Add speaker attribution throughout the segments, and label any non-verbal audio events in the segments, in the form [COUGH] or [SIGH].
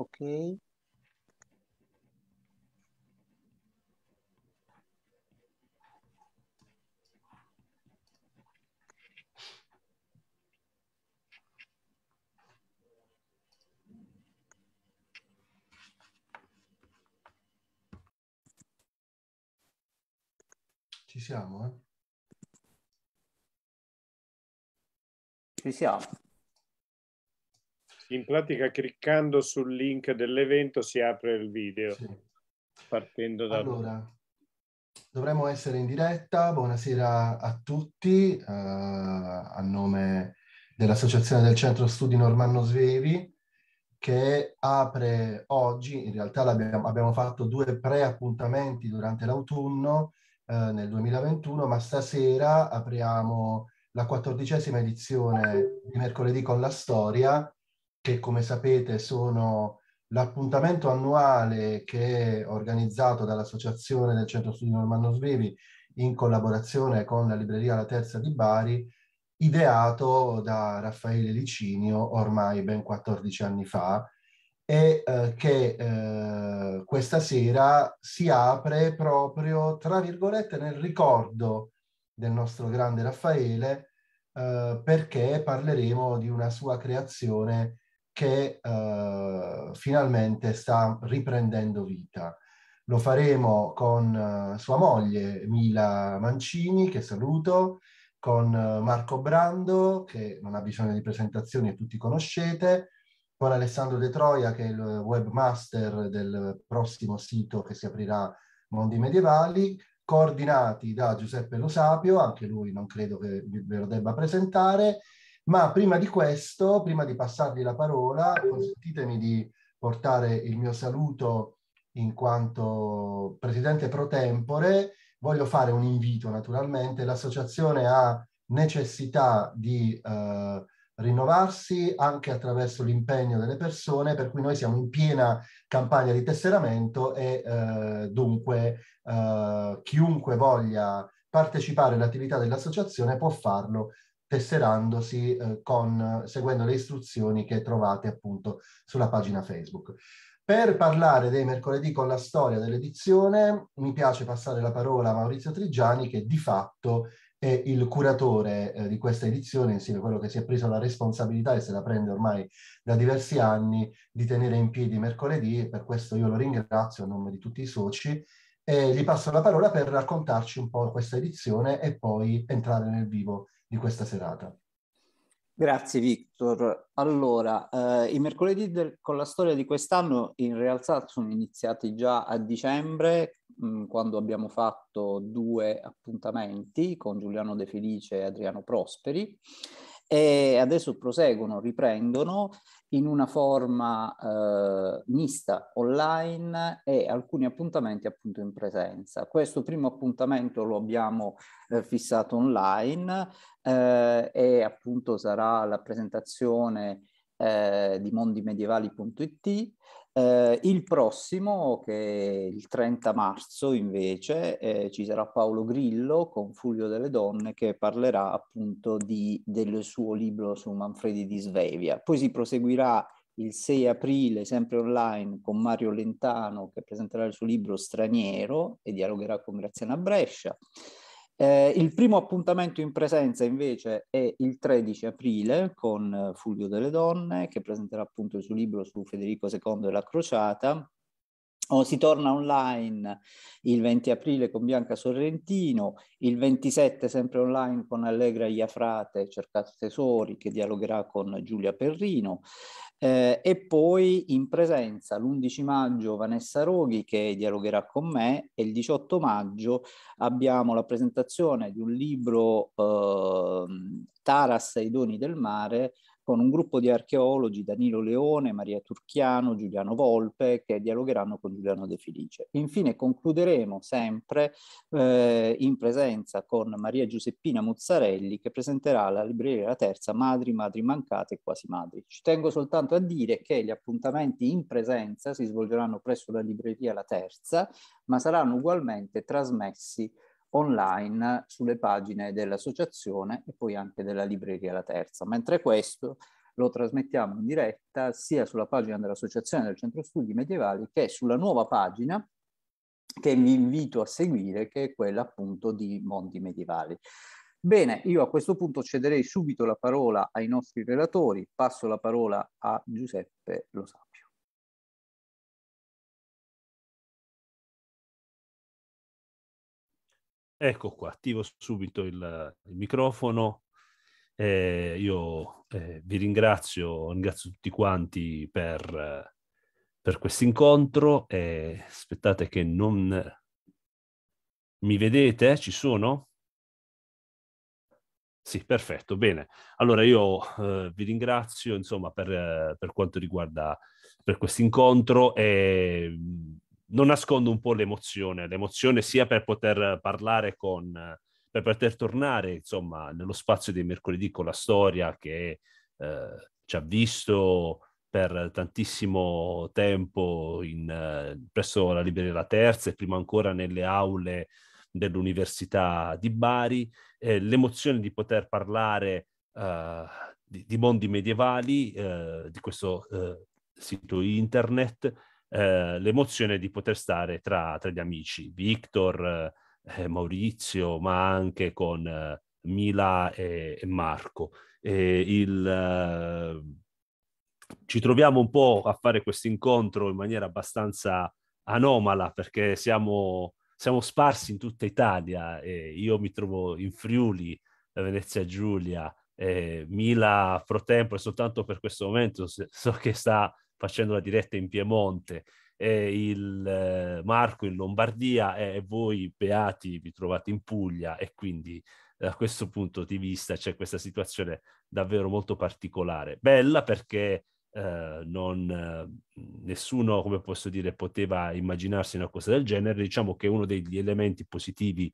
Speaker 1: ok. Ci siamo, eh? Ci siamo
Speaker 2: in pratica cliccando sul link dell'evento si apre il video, sì. partendo da... Allora,
Speaker 3: dovremmo essere in diretta, buonasera a tutti, eh, a nome dell'Associazione del Centro Studi Normanno Svevi, che apre oggi, in realtà abbiamo fatto due pre-appuntamenti durante l'autunno eh, nel 2021, ma stasera apriamo la quattordicesima edizione di mercoledì con la storia che come sapete sono l'appuntamento annuale che è organizzato dall'Associazione del Centro Studi Normanno Svevi in collaborazione con la libreria La Terza di Bari, ideato da Raffaele Licinio ormai ben 14 anni fa e eh, che eh, questa sera si apre proprio, tra virgolette, nel ricordo del nostro grande Raffaele eh, perché parleremo di una sua creazione che eh, finalmente sta riprendendo vita. Lo faremo con eh, sua moglie Mila Mancini, che saluto, con eh, Marco Brando, che non ha bisogno di presentazioni e tutti conoscete, con Alessandro De Troia, che è il webmaster del prossimo sito che si aprirà Mondi Medievali, coordinati da Giuseppe Lo Sapio, anche lui non credo che ve lo debba presentare, ma prima di questo, prima di passarvi la parola, consentitemi di portare il mio saluto in quanto presidente pro tempore. Voglio fare un invito naturalmente. L'associazione ha necessità di eh, rinnovarsi anche attraverso l'impegno delle persone, per cui noi siamo in piena campagna di tesseramento e eh, dunque eh, chiunque voglia partecipare all'attività dell'associazione può farlo tesserandosi eh, con, seguendo le istruzioni che trovate appunto sulla pagina Facebook. Per parlare dei mercoledì con la storia dell'edizione mi piace passare la parola a Maurizio Trigiani che di fatto è il curatore eh, di questa edizione insieme a quello che si è preso la responsabilità e se la prende ormai da diversi anni di tenere in piedi mercoledì e per questo io lo ringrazio a nome di tutti i soci e gli passo la parola per raccontarci un po' questa edizione e poi entrare nel vivo di questa serata.
Speaker 1: Grazie Victor. Allora, eh, i mercoledì del, con la storia di quest'anno in realtà sono iniziati già a dicembre, mh, mm, quando abbiamo fatto due appuntamenti con Giuliano De Felice e Adriano Prosperi e adesso proseguono, riprendono in una forma eh, mista online e alcuni appuntamenti appunto in presenza. Questo primo appuntamento lo abbiamo eh, fissato online eh, e appunto sarà la presentazione eh, di mondimedievali.it eh, il prossimo, che è il 30 marzo invece, eh, ci sarà Paolo Grillo con Fulvio delle Donne che parlerà appunto di, del suo libro su Manfredi di Svevia. Poi si proseguirà il 6 aprile, sempre online, con Mario Lentano che presenterà il suo libro Straniero e dialogherà con Graziana Brescia. Eh, il primo appuntamento in presenza invece è il 13 aprile con eh, Fulvio delle Donne che presenterà appunto il suo libro su Federico II e la Crociata. Oh, si torna online il 20 aprile con Bianca Sorrentino, il 27 sempre online con Allegra Iafrate, Cercato Tesori, che dialogherà con Giulia Perrino, eh, e poi in presenza l'11 maggio Vanessa Roghi che dialogherà con me e il 18 maggio abbiamo la presentazione di un libro eh, Taras e i doni del mare con un gruppo di archeologi, Danilo Leone, Maria Turchiano, Giuliano Volpe, che dialogheranno con Giuliano De Felice. Infine concluderemo sempre eh, in presenza con Maria Giuseppina Muzzarelli, che presenterà la libreria La Terza Madri, Madri Mancate e Quasi Madri. Ci tengo soltanto a dire che gli appuntamenti in presenza si svolgeranno presso la libreria La Terza, ma saranno ugualmente trasmessi online sulle pagine dell'associazione e poi anche della libreria La Terza, mentre questo lo trasmettiamo in diretta sia sulla pagina dell'Associazione del Centro Studi Medievali che sulla nuova pagina che vi invito a seguire, che è quella appunto di Mondi Medievali. Bene, io a questo punto cederei subito la parola ai nostri relatori, passo la parola a Giuseppe Losato.
Speaker 4: Ecco qua, attivo subito il, il microfono. Eh, io eh, vi ringrazio, ringrazio tutti quanti per, per questo incontro. Eh, aspettate che non... Mi vedete? Eh, ci sono? Sì, perfetto, bene. Allora io eh, vi ringrazio insomma per, per quanto riguarda per questo incontro e non nascondo un po' l'emozione, l'emozione sia per poter parlare con, per poter tornare insomma nello spazio dei mercoledì con la storia che eh, ci ha visto per tantissimo tempo in, eh, presso la Libreria La Terza e prima ancora nelle aule dell'Università di Bari, eh, l'emozione di poter parlare eh, di, di, mondi medievali, eh, di questo sito internet eh, l'emozione di poter stare tra, tra gli amici, Victor, eh, Maurizio, ma anche con eh, Mila e, e Marco. E il, eh, ci troviamo un po' a fare questo incontro in maniera abbastanza anomala perché siamo, siamo sparsi in tutta Italia. Eh, io mi trovo in Friuli, Venezia Giulia, eh, Mila pro e soltanto per questo momento. So che sta facendo la diretta in Piemonte, e il eh, Marco in Lombardia e voi beati vi trovate in Puglia e quindi da questo punto di vista c'è questa situazione davvero molto particolare. Bella perché eh, non, nessuno, come posso dire, poteva immaginarsi una cosa del genere. Diciamo che uno degli elementi positivi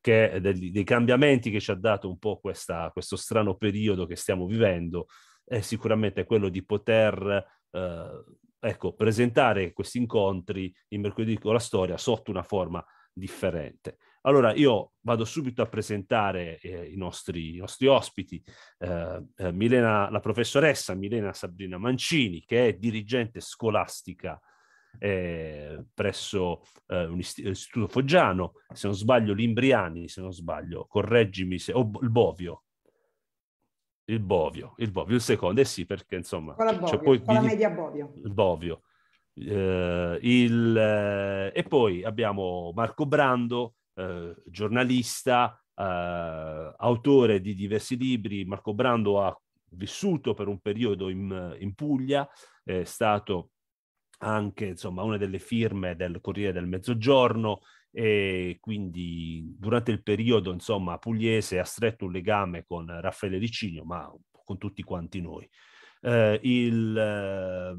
Speaker 4: che, degli, dei cambiamenti che ci ha dato un po' questa, questo strano periodo che stiamo vivendo è sicuramente quello di poter eh, ecco, presentare questi incontri in mercoledì con la storia sotto una forma differente. Allora io vado subito a presentare eh, i, nostri, i, nostri, ospiti, eh, eh, Milena, la professoressa Milena Sabrina Mancini, che è dirigente scolastica eh, presso eh, un istituto foggiano, se non sbaglio l'Imbriani, se non sbaglio, correggimi se, o il Bovio, il Bovio, il Bovio, il secondo, eh sì, perché insomma... Con la, cioè, Bovio, cioè, poi, con la media Bovio. Il Bovio. Eh, il, eh, e poi abbiamo Marco Brando, eh, giornalista, eh, autore di diversi libri. Marco Brando ha vissuto per un periodo in, in Puglia, è stato anche insomma, una delle firme del Corriere del Mezzogiorno, e quindi durante il periodo insomma pugliese ha stretto un legame con Raffaele Ricigno ma con tutti quanti noi. Eh, il, eh,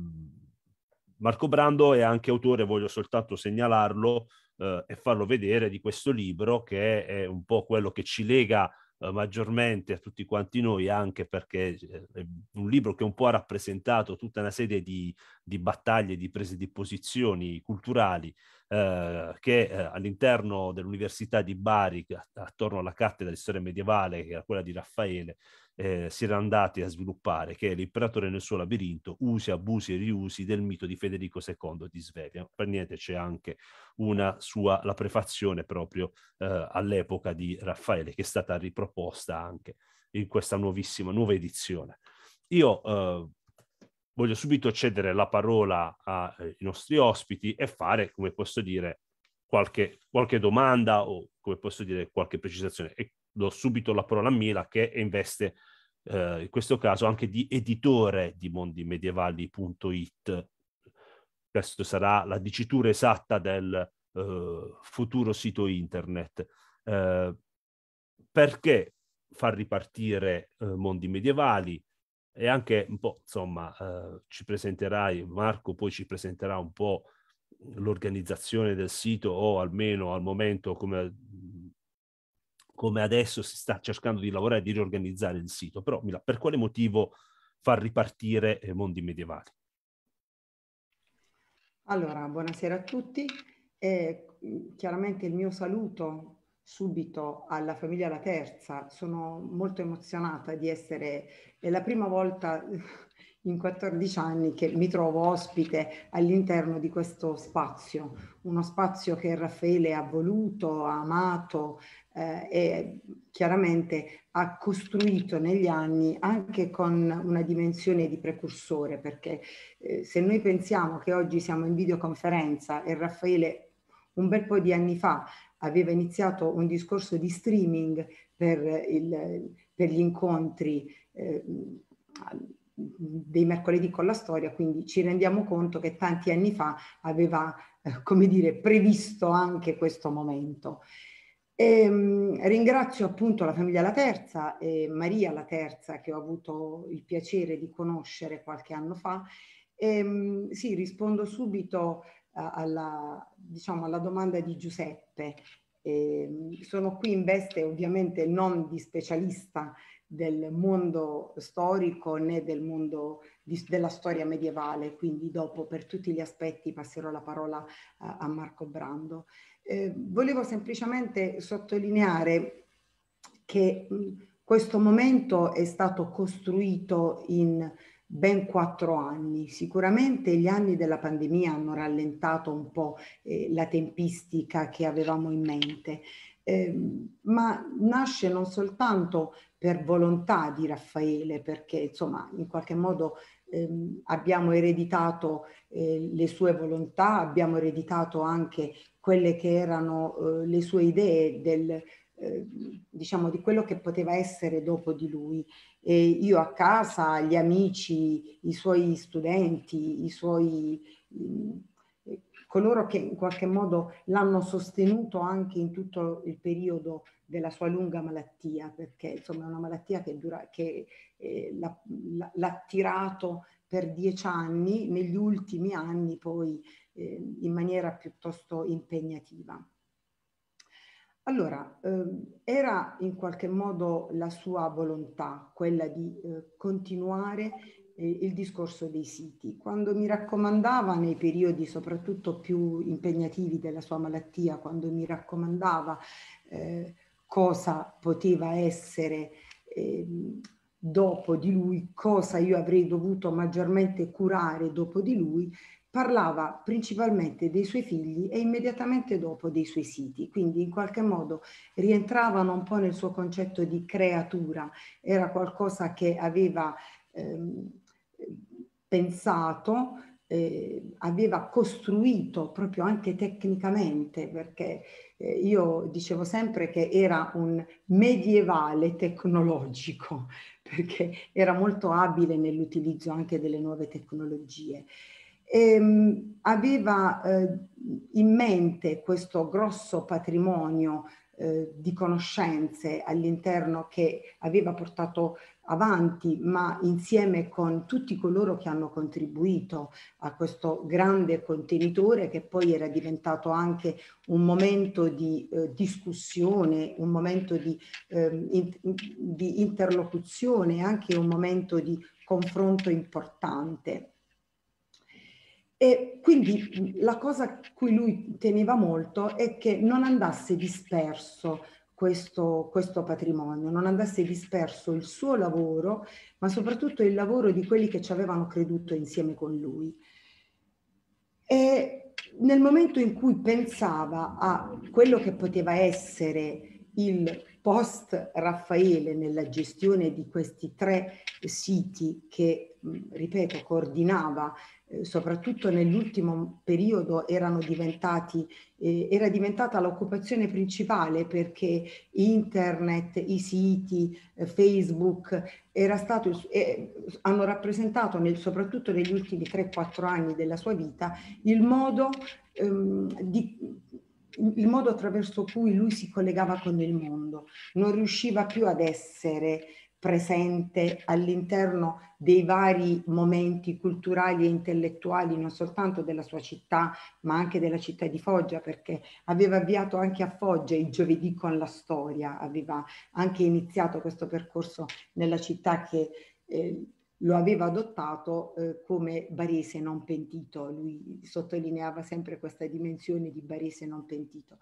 Speaker 4: Marco Brando è anche autore, voglio soltanto segnalarlo eh, e farlo vedere, di questo libro che è un po' quello che ci lega eh, maggiormente a tutti quanti noi, anche perché eh, è un libro che un po' ha rappresentato tutta una serie di, di battaglie, di prese di posizioni culturali eh, che eh, all'interno dell'Università di Bari, attorno alla cattedra di storia medievale, che era quella di Raffaele, eh, si era andati a sviluppare, che è l'imperatore nel suo labirinto, usi, abusi e riusi del mito di Federico II di Svevia. Per niente c'è anche una sua, la prefazione proprio eh, all'epoca di Raffaele, che è stata riproposta anche in questa nuovissima, nuova edizione. Io eh, voglio subito cedere la parola ai eh, nostri ospiti e fare, come posso dire, qualche, qualche domanda o, come posso dire, qualche precisazione. E do subito la parola a Mila che investe eh, in questo caso anche di editore di mondimedievali.it. Questa sarà la dicitura esatta del eh, futuro sito internet. Eh, perché far ripartire eh, mondi medievali? E anche un po', insomma, eh, ci presenterai, Marco poi ci presenterà un po' l'organizzazione del sito o almeno al momento come come adesso si sta cercando di lavorare e di riorganizzare il sito, però Mila, per quale motivo far ripartire eh, mondi medievali?
Speaker 5: Allora, buonasera a tutti. Eh, chiaramente il mio saluto subito alla famiglia La Terza. Sono molto emozionata di essere, è la prima volta [LAUGHS] in 14 anni che mi trovo ospite all'interno di questo spazio, uno spazio che Raffaele ha voluto, ha amato, eh, e chiaramente ha costruito negli anni anche con una dimensione di precursore, perché eh, se noi pensiamo che oggi siamo in videoconferenza e Raffaele un bel po' di anni fa aveva iniziato un discorso di streaming per, il, per gli incontri eh, dei mercoledì con la storia, quindi ci rendiamo conto che tanti anni fa aveva, eh, come dire, previsto anche questo momento. E, ehm, ringrazio appunto la famiglia La Terza e Maria La Terza che ho avuto il piacere di conoscere qualche anno fa. E, ehm, sì, rispondo subito eh, alla, diciamo, alla domanda di Giuseppe. E, ehm, sono qui in veste ovviamente non di specialista del mondo storico né del mondo di, della storia medievale, quindi dopo per tutti gli aspetti passerò la parola a, eh, a Marco Brando. Eh, volevo semplicemente sottolineare che questo momento è stato costruito in ben quattro anni. Sicuramente gli anni della pandemia hanno rallentato un po' eh, la tempistica che avevamo in mente, eh, ma nasce non soltanto per volontà di Raffaele, perché insomma in qualche modo ehm, abbiamo ereditato eh, le sue volontà, abbiamo ereditato anche quelle che erano eh, le sue idee del, eh, diciamo di quello che poteva essere dopo di lui. E io a casa, gli amici, i suoi studenti, i suoi, mm, eh, coloro che in qualche modo l'hanno sostenuto anche in tutto il periodo della sua lunga malattia, perché insomma è una malattia che, dura, che eh, l'ha, l'ha per dieci anni, negli ultimi anni poi eh, in maniera piuttosto impegnativa. Allora, eh, era in qualche modo la sua volontà quella di eh, continuare eh, il discorso dei siti. Quando mi raccomandava, nei periodi soprattutto più impegnativi della sua malattia, quando mi raccomandava eh, cosa poteva essere ehm, dopo di lui, cosa io avrei dovuto maggiormente curare dopo di lui, parlava principalmente dei suoi figli e immediatamente dopo dei suoi siti, quindi in qualche modo rientravano un po' nel suo concetto di creatura, era qualcosa che aveva ehm, pensato, eh, aveva costruito proprio anche tecnicamente, perché eh, io dicevo sempre che era un medievale tecnologico, perché era molto abile nell'utilizzo anche delle nuove tecnologie. E, ehm, aveva eh, in mente questo grosso patrimonio eh, di conoscenze all'interno che aveva portato avanti, ma insieme con tutti coloro che hanno contribuito a questo grande contenitore che poi era diventato anche un momento di eh, discussione, un momento di, eh, in, di interlocuzione, anche un momento di confronto importante. E quindi la cosa a cui lui teneva molto è che non andasse disperso questo, questo, patrimonio, non andasse disperso il suo lavoro, ma soprattutto il lavoro di quelli che ci avevano creduto insieme con lui. E nel momento in cui pensava a quello che poteva essere il post Raffaele nella gestione di questi tre siti che, ripeto, coordinava eh, soprattutto nell'ultimo periodo erano diventati, eh, era diventata l'occupazione principale perché internet, i siti, eh, Facebook il, eh, hanno rappresentato nel, soprattutto negli ultimi 3-4 anni della sua vita il modo, ehm, di, il modo attraverso cui lui si collegava con il mondo, non riusciva più ad essere presente all'interno dei vari momenti culturali e intellettuali, non soltanto della sua città, ma anche della città di Foggia, perché aveva avviato anche a Foggia il giovedì con la storia, aveva anche iniziato questo percorso nella città che eh, lo aveva adottato eh, come barese non pentito, lui sottolineava sempre questa dimensione di barese non pentito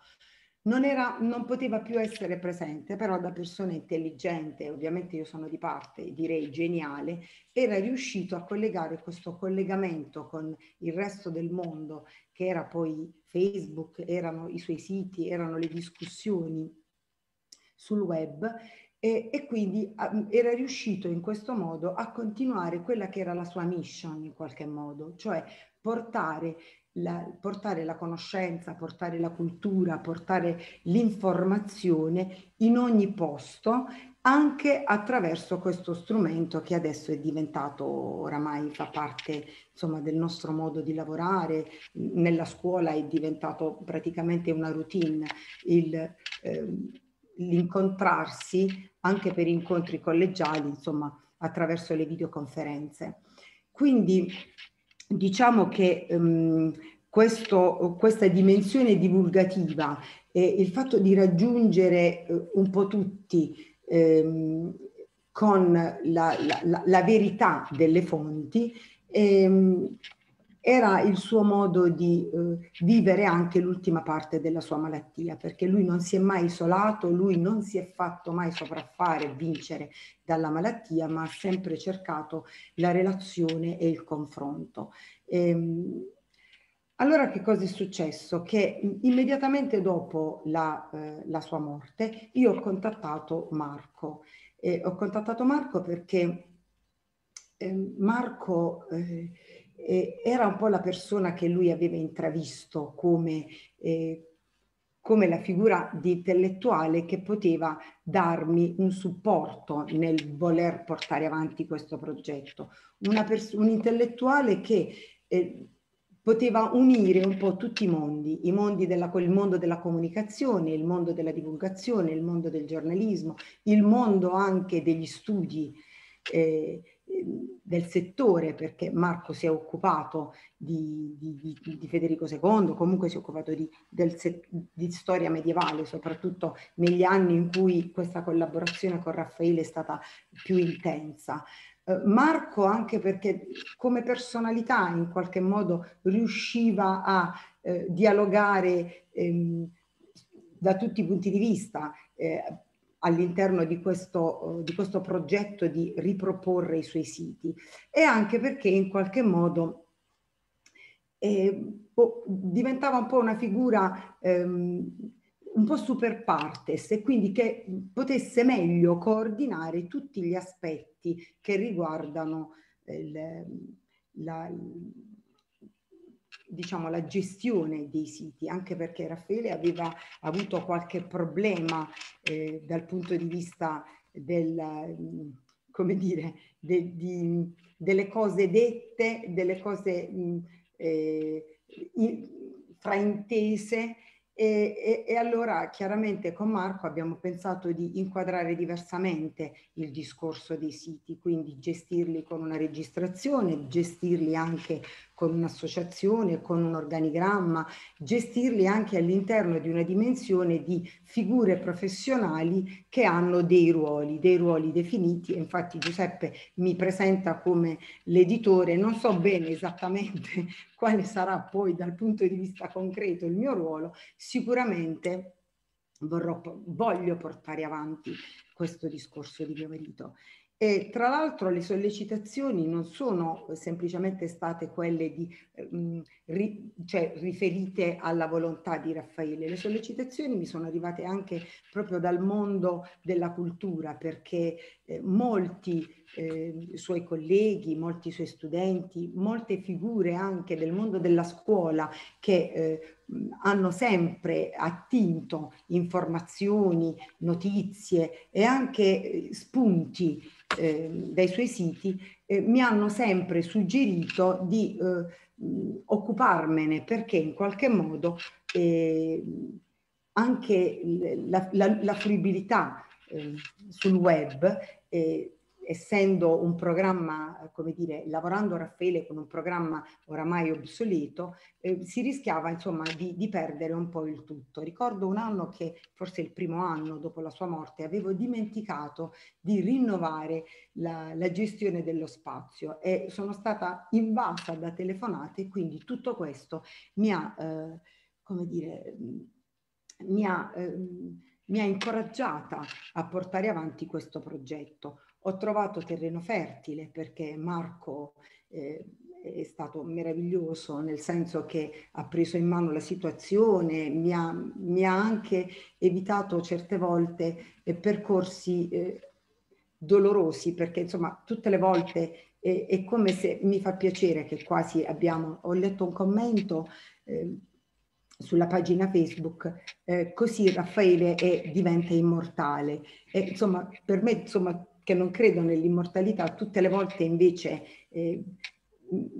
Speaker 5: non, era, non poteva più essere presente, però da persona intelligente, ovviamente io sono di parte, direi geniale, era riuscito a collegare questo collegamento con il resto del mondo, che era poi Facebook, erano i suoi siti, erano le discussioni sul web e, e, quindi ehm, era riuscito in questo modo a continuare quella che era la sua mission in qualche modo, cioè portare la, portare la conoscenza, portare la cultura, portare l'informazione in ogni posto anche attraverso questo strumento che adesso è diventato oramai fa parte insomma, del nostro modo di lavorare, nella scuola è diventato praticamente una routine, il, ehm, l'incontrarsi anche per incontri collegiali, insomma attraverso le videoconferenze. Quindi diciamo che um, questo, questa dimensione divulgativa e il fatto di raggiungere uh, un po' tutti um, con la, la, la, verità delle fonti um, era il suo modo di eh, vivere anche l'ultima parte della sua malattia, perché lui non si è mai isolato, lui non si è fatto mai sopraffare, vincere dalla malattia, ma ha sempre cercato la relazione e il confronto. Ehm, allora che cosa è successo? Che immediatamente dopo la, eh, la sua morte io ho contattato Marco. Eh, ho contattato Marco perché ehm, Marco eh, eh, era un po' la persona che lui aveva intravisto come, eh, come la figura di intellettuale che poteva darmi un supporto nel voler portare avanti questo progetto. Pers- un intellettuale che eh, poteva unire un po' tutti i mondi, i mondi della, il mondo della comunicazione, il mondo della divulgazione, il mondo del giornalismo, il mondo anche degli studi. Eh, Ehm, del settore, perché Marco si è occupato di, di, di Federico II, comunque si è occupato di, del, di, storia medievale, soprattutto negli anni in cui questa collaborazione con Raffaele è stata più intensa. Eh, Marco anche perché come personalità in qualche modo riusciva a eh, dialogare ehm, da tutti i punti di vista, eh, all'interno di questo, eh, di questo progetto di riproporre i suoi siti e anche perché in qualche modo eh, boh, diventava un po' una figura ehm, un po' super partes e quindi che potesse meglio coordinare tutti gli aspetti che riguardano eh, la, diciamo, la gestione dei siti, anche perché Raffaele aveva avuto qualche problema eh, dal punto di vista del, mm, come dire, de, di, delle cose dette, delle cose mh, mm, eh, in, fraintese e, e, e, allora chiaramente con Marco abbiamo pensato di inquadrare diversamente il discorso dei siti, quindi gestirli con una registrazione, gestirli anche con un'associazione, con un organigramma, gestirli anche all'interno di una dimensione di figure professionali che hanno dei ruoli, dei ruoli definiti. Infatti Giuseppe mi presenta come l'editore, non so bene esattamente [LAUGHS] quale sarà poi dal punto di vista concreto il mio ruolo, sicuramente vorrò, voglio portare avanti questo discorso di mio marito. E tra l'altro le sollecitazioni non sono semplicemente state quelle di, mh, ehm, ri, cioè, riferite alla volontà di Raffaele, le sollecitazioni mi sono arrivate anche proprio dal mondo della cultura perché eh, molti eh, i suoi colleghi, molti suoi studenti, molte figure anche del mondo della scuola che eh, hanno sempre attinto informazioni, notizie e anche eh, spunti eh, dai suoi siti, eh, mi hanno sempre suggerito di eh, occuparmene perché in qualche modo ehm, anche la, la, la fruibilità ehm, sul web eh, essendo un programma, come dire, lavorando Raffaele con un programma oramai obsoleto, eh, si rischiava insomma di, di, perdere un po' il tutto. Ricordo un anno che, forse il primo anno dopo la sua morte, avevo dimenticato di rinnovare la, la gestione dello spazio e sono stata invasa da telefonate, quindi tutto questo mi ha, eh, come dire, mm, mi ha... Eh, mi ha incoraggiata a portare avanti questo progetto. Ho trovato terreno fertile perché Marco eh, è stato meraviglioso nel senso che ha preso in mano la situazione, mi ha, mi ha anche evitato certe volte eh, percorsi eh, dolorosi perché insomma tutte le volte eh, è come se mi fa piacere che quasi abbiamo, ho letto un commento ehm, sulla pagina Facebook, eh, così Raffaele è, eh, diventa immortale. E, insomma, per me, insomma, che non credo nell'immortalità, tutte le volte invece eh,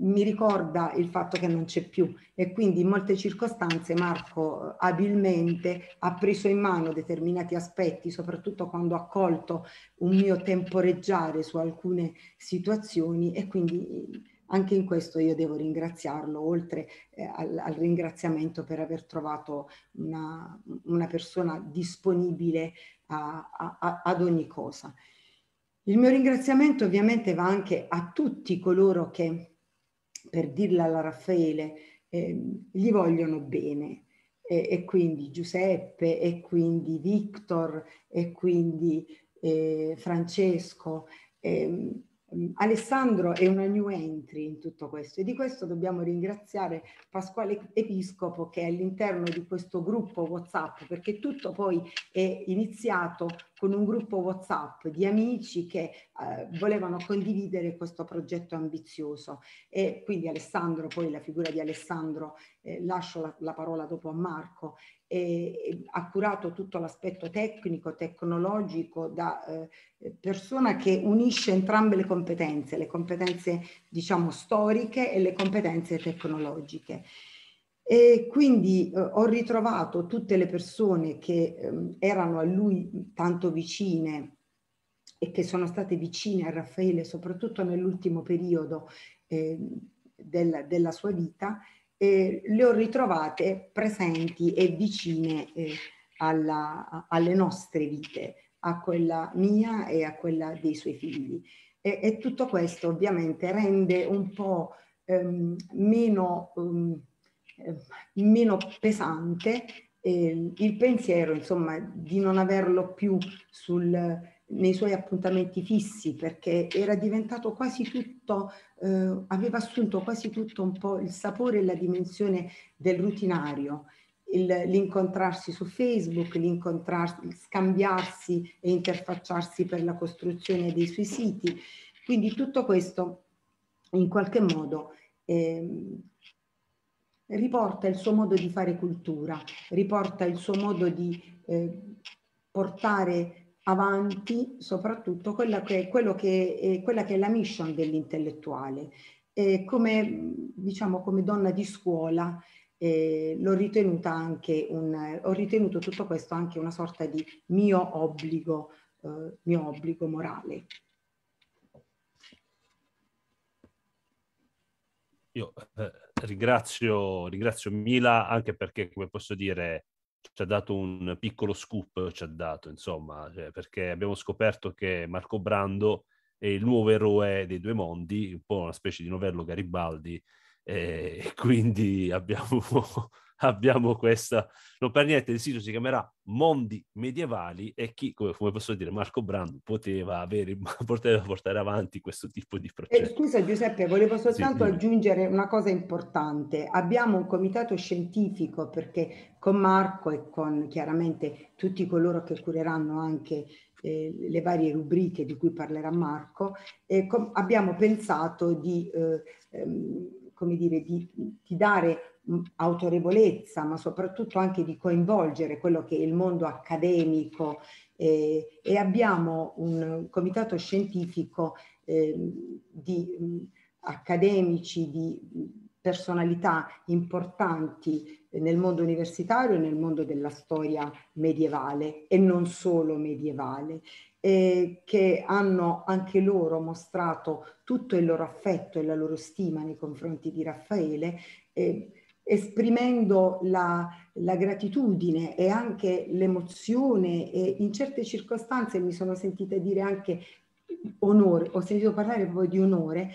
Speaker 5: mi ricorda il fatto che non c'è più e quindi in molte circostanze Marco eh, abilmente ha preso in mano determinati aspetti, soprattutto quando ha colto un mio temporeggiare su alcune situazioni e quindi eh, anche in questo io devo ringraziarlo, oltre eh, al, al, ringraziamento per aver trovato una, una persona disponibile a, a, a, ad ogni cosa. Il mio ringraziamento ovviamente va anche a tutti coloro che, per dirla alla Raffaele, eh, gli vogliono bene. E, e, quindi Giuseppe, e quindi Victor, e quindi eh, Francesco. Eh, Alessandro è una new entry in tutto questo e di questo dobbiamo ringraziare Pasquale Episcopo che è all'interno di questo gruppo WhatsApp perché tutto poi è iniziato con un gruppo WhatsApp di amici che eh, volevano condividere questo progetto ambizioso. E quindi Alessandro, poi la figura di Alessandro, eh, lascio la, la, parola dopo a Marco, eh, ha curato tutto l'aspetto tecnico, tecnologico, da eh, persona che unisce entrambe le competenze, le competenze diciamo storiche e le competenze tecnologiche. E quindi eh, ho ritrovato tutte le persone che eh, erano a lui tanto vicine e che sono state vicine a Raffaele, soprattutto nell'ultimo periodo eh, del, della sua vita, e le ho ritrovate presenti e vicine eh, alla, alle nostre vite, a quella mia e a quella dei suoi figli. E, e tutto questo ovviamente rende un po' ehm, meno... Um, Ehm, meno pesante eh, il pensiero, insomma, di non averlo più sul, nei suoi appuntamenti fissi perché era diventato quasi tutto, eh, aveva assunto quasi tutto un po' il sapore e la dimensione del rutinario, il, l'incontrarsi su Facebook, l'incontrarsi, scambiarsi e interfacciarsi per la costruzione dei suoi siti. Quindi tutto questo in qualche modo eh, riporta il suo modo di fare cultura, riporta il suo modo di eh, portare avanti soprattutto quella che, che è, quella che è la mission dell'intellettuale. Come, diciamo, come donna di scuola eh, l'ho ritenuta anche un, ho ritenuto tutto questo anche una sorta di mio obbligo, eh, mio obbligo morale.
Speaker 4: Io eh, ringrazio, ringrazio Mila anche perché, come posso dire, ci ha dato un piccolo scoop, ci ha dato, insomma, cioè, perché abbiamo scoperto che Marco Brando è il nuovo eroe dei due mondi, un po' una specie di novello Garibaldi, eh, [LAUGHS] e quindi abbiamo abbiamo questa, non per niente il sito si chiamerà Mondi Medievali e chi, come, come posso dire, Marco Brando poteva, avere, [LAUGHS] poteva portare avanti questo tipo di eh, progetto.
Speaker 5: Eh, scusa Giuseppe, volevo soltanto sì, aggiungere una cosa importante. Abbiamo un comitato scientifico perché con Marco e con chiaramente tutti coloro che cureranno anche eh, le varie rubriche di cui parlerà Marco, eh, com- abbiamo pensato di, eh, ehm, come dire, di, di dare autorevolezza, ma soprattutto anche di coinvolgere quello che è il mondo accademico eh, e abbiamo un comitato scientifico eh, di mh, accademici, di personalità importanti nel mondo universitario e nel mondo della storia medievale e non solo medievale, eh, che hanno anche loro mostrato tutto il loro affetto e la loro stima nei confronti di Raffaele. Eh, esprimendo la, la gratitudine e anche l'emozione e in certe circostanze mi sono sentita dire anche onore, ho sentito parlare proprio di onore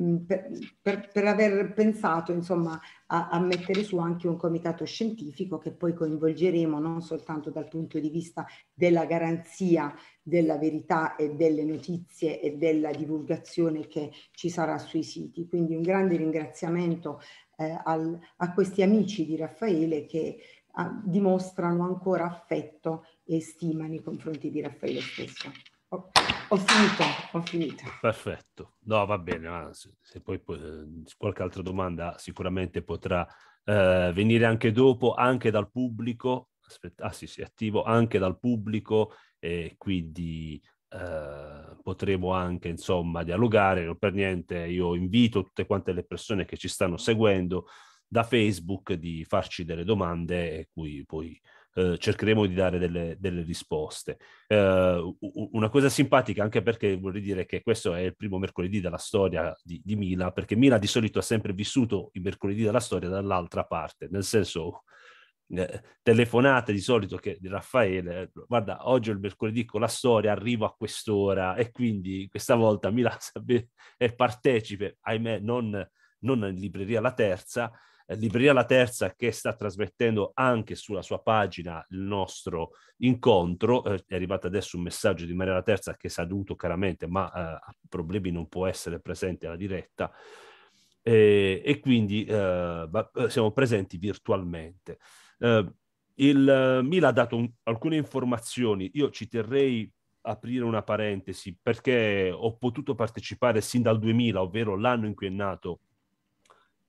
Speaker 5: mm, per, per, per, aver pensato insomma, a, a, mettere su anche un comitato scientifico che poi coinvolgeremo non soltanto dal punto di vista della garanzia della verità e delle notizie e della divulgazione che ci sarà sui siti. Quindi un grande ringraziamento eh, al, a questi amici di Raffaele che ah, dimostrano ancora affetto e stima nei confronti di Raffaele stesso. Ho, ho finito, ho finito.
Speaker 4: Perfetto, no va bene, se, se poi eh, qualche altra domanda sicuramente potrà eh, venire anche dopo, anche dal pubblico, aspetta, ah sì sì, attivo, anche dal pubblico e quindi eh, potremo anche insomma dialogare, non per niente io invito tutte quante le persone che ci stanno seguendo da Facebook di farci delle domande e cui poi eh, cercheremo di dare delle, delle risposte. Eh, una cosa simpatica anche perché vorrei dire che questo è il primo mercoledì della storia di, di Mila, perché Mila di solito ha sempre vissuto i mercoledì della storia dall'altra parte, nel senso telefonate di solito che di Raffaele, guarda, oggi è il mercoledì con la storia, arrivo a quest'ora e quindi questa volta mi lascia e partecipe, ahimè, non, non in libreria La Terza, eh, Libreria La Terza che sta trasmettendo anche sulla sua pagina il nostro incontro. Eh, è arrivato adesso un messaggio di Maria La Terza che saluto caramente, ma ha eh, problemi non può essere presente alla diretta. Eh, e quindi eh, siamo presenti virtualmente. Eh, il eh, Mila ha dato un, alcune informazioni, io ci terrei aprire una parentesi perché ho potuto partecipare sin dal 2000, ovvero l'anno in cui è nato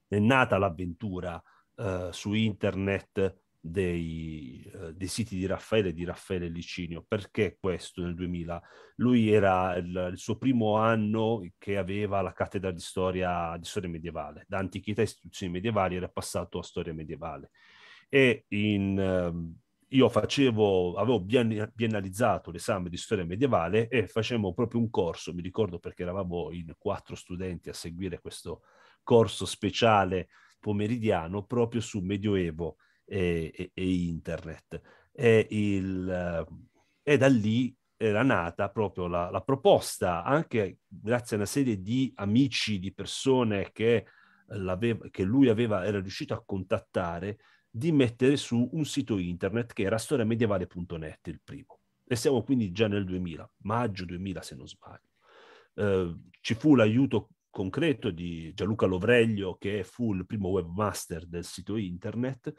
Speaker 4: è nata l'avventura eh, su internet dei, eh, dei, siti di Raffaele di Raffaele Licinio. Perché questo nel 2000? Lui era il, il, suo primo anno che aveva la cattedra di storia, di storia medievale, da antichità e istituzioni medievali era passato a storia medievale e in, ehm, io facevo, avevo biennalizzato l'esame di storia medievale e facevo proprio un corso, mi ricordo perché eravamo in quattro studenti a seguire questo corso speciale pomeridiano proprio su Medioevo e, e, e Internet. E, il, ehm, e, da lì era nata proprio la, la, proposta, anche grazie a una serie di amici, di persone che, che lui aveva, era riuscito a contattare, di mettere su un sito internet che era storiamedievale.net il primo. E siamo quindi già nel 2000, maggio 2000 se non sbaglio. Eh, ci fu l'aiuto concreto di Gianluca Lovreglio che fu il primo webmaster del sito internet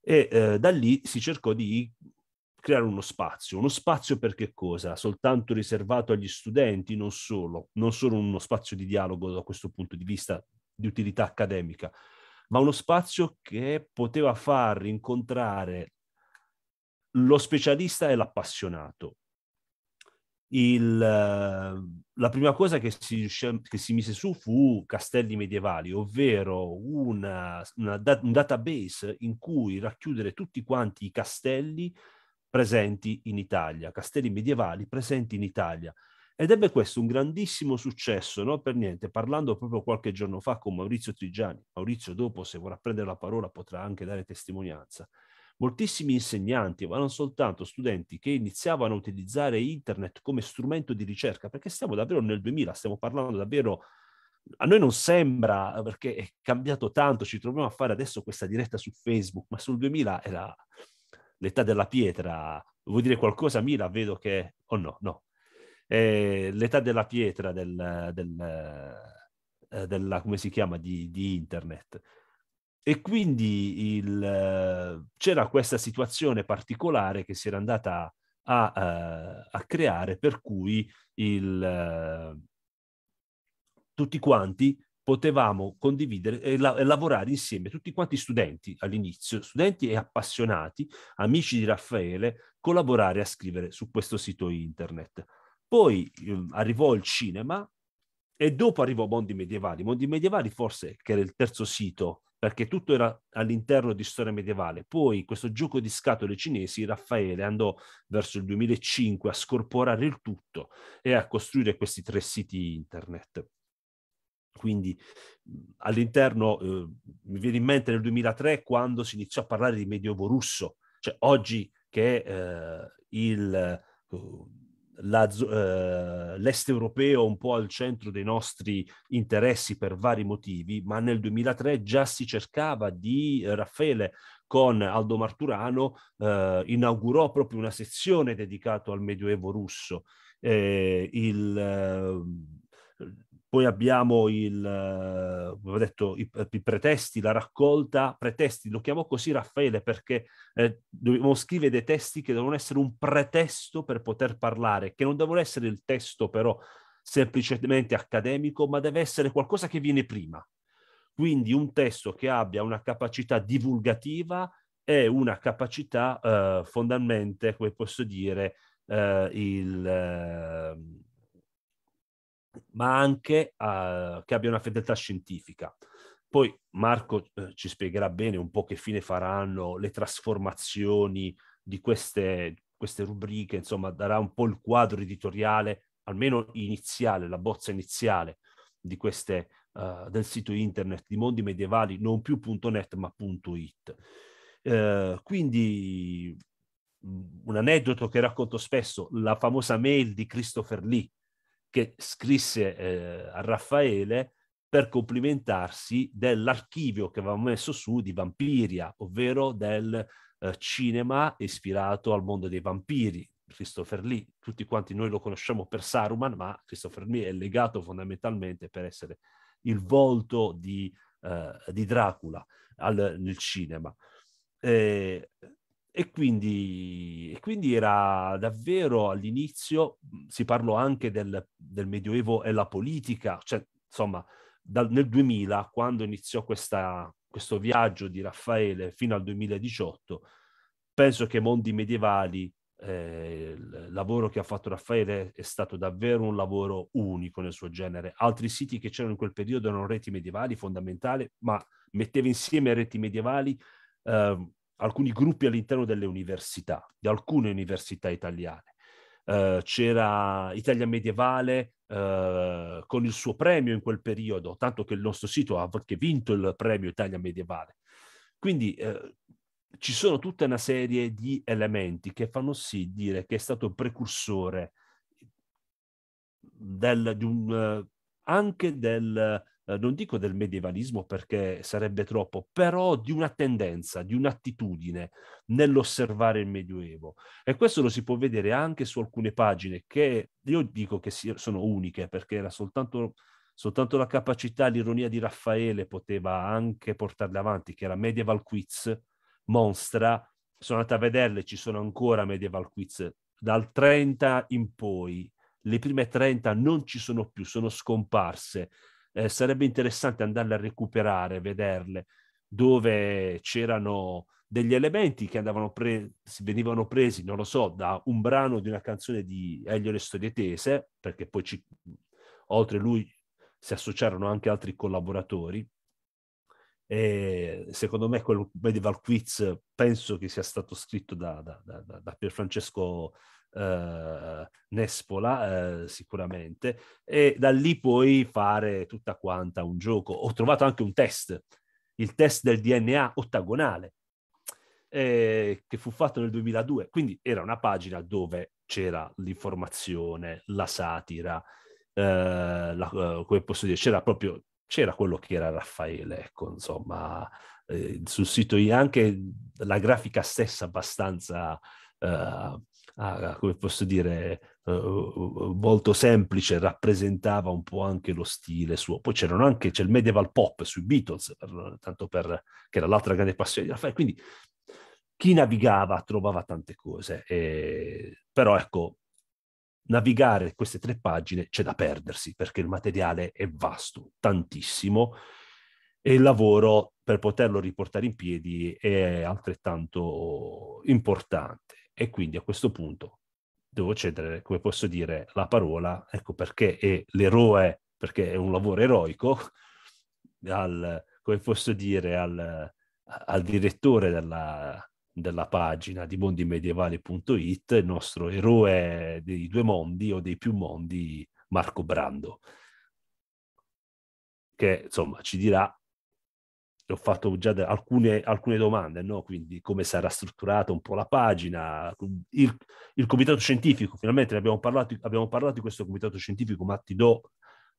Speaker 4: e eh, da lì si cercò di creare uno spazio. Uno spazio per che cosa? Soltanto riservato agli studenti? Non solo, non solo uno spazio di dialogo da questo punto di vista di utilità accademica, ma uno spazio che poteva far incontrare lo specialista e l'appassionato. Il, eh, la prima cosa che si, che si, mise su fu Castelli Medievali, ovvero una, una un database in cui racchiudere tutti quanti i castelli presenti in Italia, castelli medievali presenti in Italia. Ed ebbe questo un grandissimo successo, no? per niente, parlando proprio qualche giorno fa con Maurizio Trigiani. Maurizio dopo, se vorrà prendere la parola, potrà anche dare testimonianza. Moltissimi insegnanti, ma non soltanto studenti, che iniziavano a utilizzare internet come strumento di ricerca, perché stiamo davvero nel 2000, stiamo parlando davvero a noi non sembra eh, perché è cambiato tanto, ci troviamo a fare adesso questa diretta su Facebook, ma sul 2000 era l'età della pietra. Vuol dire qualcosa, Mila? Vedo che... o oh no, no eh, l'età della pietra del, del, eh, della, come si chiama, di, di internet. E quindi il, eh, c'era questa situazione particolare che si era andata a, a, eh, a creare per cui il, eh, tutti quanti potevamo condividere e, la- e, lavorare insieme, tutti quanti studenti all'inizio, studenti e appassionati, amici di Raffaele, collaborare a scrivere su questo sito internet. Poi eh, arrivò il cinema e dopo arrivò Mondi Medievali. Mondi Medievali forse che era il terzo sito perché tutto era all'interno di storia medievale. Poi questo gioco di scatole cinesi, Raffaele andò verso il 2005 a scorporare il tutto e a costruire questi tre siti internet. Quindi all'interno, eh, mi viene in mente nel 2003 quando si iniziò a parlare di medioevo russo, cioè oggi che eh, il... Eh, la, eh, l'est europeo un po' al centro dei nostri interessi per vari motivi, ma nel 2003 già si cercava di eh, Raffaele con Aldo Marturano eh, inaugurò proprio una sezione dedicata al Medioevo russo. Eh, il, ehm, poi abbiamo il, eh, detto, i, eh, i, pretesti, la raccolta, pretesti, lo chiamo così Raffaele perché eh, dobbiamo scrivere dei testi che devono essere un pretesto per poter parlare, che non devono essere il testo però semplicemente accademico, ma deve essere qualcosa che viene prima. Quindi un testo che abbia una capacità divulgativa e una capacità eh, fondamentalmente, come posso dire, eh, il eh, ma anche eh, che abbia una fedeltà scientifica. Poi Marco eh, ci spiegherà bene un po' che fine faranno le trasformazioni di queste, queste rubriche, insomma darà un po' il quadro editoriale, almeno iniziale, la bozza iniziale di queste, uh, del sito internet di mondi medievali, non più.net ma.it. Uh, eh, quindi mm, un aneddoto che racconto spesso, la famosa mail di Christopher Lee, che scrisse eh, a Raffaele per complimentarsi dell'archivio che aveva messo su di Vampiria, ovvero del eh, cinema ispirato al mondo dei vampiri. Christopher Lee, tutti quanti noi lo conosciamo per Saruman, ma Christopher Lee è legato fondamentalmente per essere il volto di, eh, di Dracula al, nel cinema. Eh, e quindi, e quindi, era davvero all'inizio, mhmm, si parlò anche del, del Medioevo e la politica, cioè insomma dal, nel 2000, quando iniziò questa, questo viaggio di Raffaele fino al 2018, penso che mondi medievali, eh, il lavoro che ha fatto Raffaele è stato davvero un lavoro unico nel suo genere. Altri siti che c'erano in quel periodo erano reti medievali fondamentali, ma metteva insieme reti medievali. Eh, alcuni gruppi all'interno delle università, di alcune università italiane. Eh, c'era Italia Medievale eh, con il suo premio in quel periodo, tanto che il nostro sito ha anche vinto il premio Italia Medievale. Quindi eh, ci sono tutta una serie di elementi che fanno sì dire che è stato un precursore del, un, eh, anche del, Ehm, non dico del medievalismo perché sarebbe troppo, però di una tendenza, di un'attitudine nell'osservare il Medioevo. E questo lo si può vedere anche su alcune pagine che io dico che sono uniche perché era soltanto soltanto la capacità, l'ironia di Raffaele poteva anche portarle avanti, che era Medieval Quiz, Monstra, sono andata a vederle, ci sono ancora Medieval Quiz, dal 30 in poi, le prime 30 non ci sono più, sono scomparse, eh, sarebbe interessante andarle a recuperare, vederle, dove c'erano degli elementi che andavano pre- venivano presi, non lo so, da un brano di una canzone di Elio Le Storie Tese, perché poi ci, oltre lui si associarono anche altri collaboratori. E secondo me quel Medieval Quiz penso che sia stato scritto da, da, da, da Pierfrancesco eh, Nespola, eh, sicuramente, e da lì poi fare tutta quanta un gioco. Ho trovato anche un test, il test del DNA ottagonale, eh, che fu fatto nel 2002, quindi era una pagina dove c'era l'informazione, la satira, eh, la, eh, come posso dire, c'era proprio c'era quello che era Raffaele, ecco, insomma, eh, sul sito anche la grafica stessa abbastanza eh, Ah, ah, come posso dire, uh, molto semplice, rappresentava un po' anche lo stile suo. Poi c'erano anche, c'è il medieval pop sui Beatles, per, tanto per, che era l'altra grande passione di Raffaele, quindi chi navigava trovava tante cose, e, però ecco, navigare queste tre pagine c'è da perdersi perché il materiale è vasto, tantissimo e il lavoro per poterlo riportare in piedi è altrettanto importante e quindi a questo punto devo cedere, come posso dire, la parola, ecco perché è l'eroe, perché è un lavoro eroico, [LAUGHS] al, come posso dire, al, al direttore della, della pagina di mondimedievali.it, il nostro eroe dei due mondi o dei più mondi, Marco Brando, che insomma ci dirà ho fatto già alcune, alcune domande, no? quindi come sarà strutturata un po' la pagina, il, il, comitato scientifico, finalmente ne abbiamo parlato, abbiamo parlato di questo comitato scientifico, ma ti do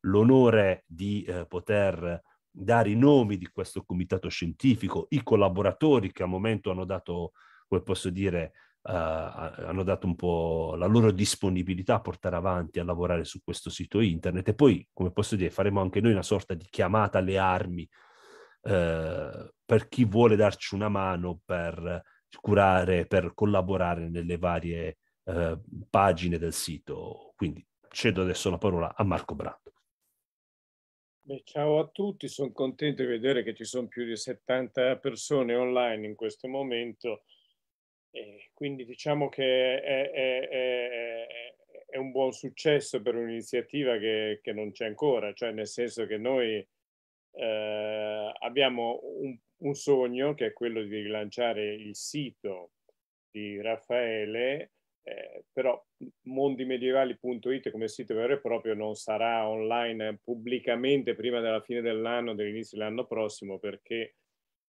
Speaker 4: l'onore di eh, poter dare i nomi di questo comitato scientifico, i collaboratori che al momento hanno dato, come posso dire, eh, hanno dato un po' la loro disponibilità a portare avanti, a lavorare su questo sito internet e poi, come posso dire, faremo anche noi una sorta di chiamata alle armi eh, per chi vuole darci una mano per curare, per collaborare nelle varie eh, pagine del sito. Quindi cedo adesso la parola a Marco Brando.
Speaker 2: Beh, ciao a tutti, sono contento di vedere che ci sono più di 70 persone online in questo momento. E quindi diciamo che è, è, è, è, un buon successo per un'iniziativa che, che non c'è ancora, cioè nel senso che noi eh, abbiamo un, un, sogno che è quello di rilanciare il sito di Raffaele, eh, però mondimedievali.it come sito vero e proprio non sarà online pubblicamente prima della fine dell'anno, dell'inizio dell'anno prossimo, perché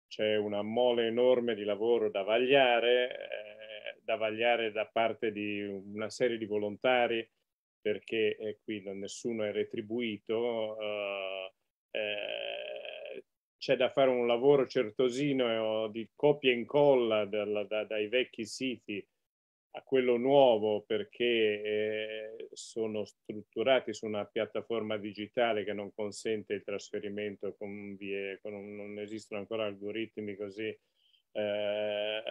Speaker 2: c'è una mole enorme di lavoro da vagliare, eh, da vagliare da parte di una serie di volontari, perché eh, qui nessuno è retribuito. Eh, eh, c'è da fare un lavoro certosino eh, di copia e incolla dal, da, dai vecchi siti a quello nuovo perché eh, sono strutturati su una piattaforma digitale che non consente il trasferimento con vie, con un, non esistono ancora algoritmi così eh,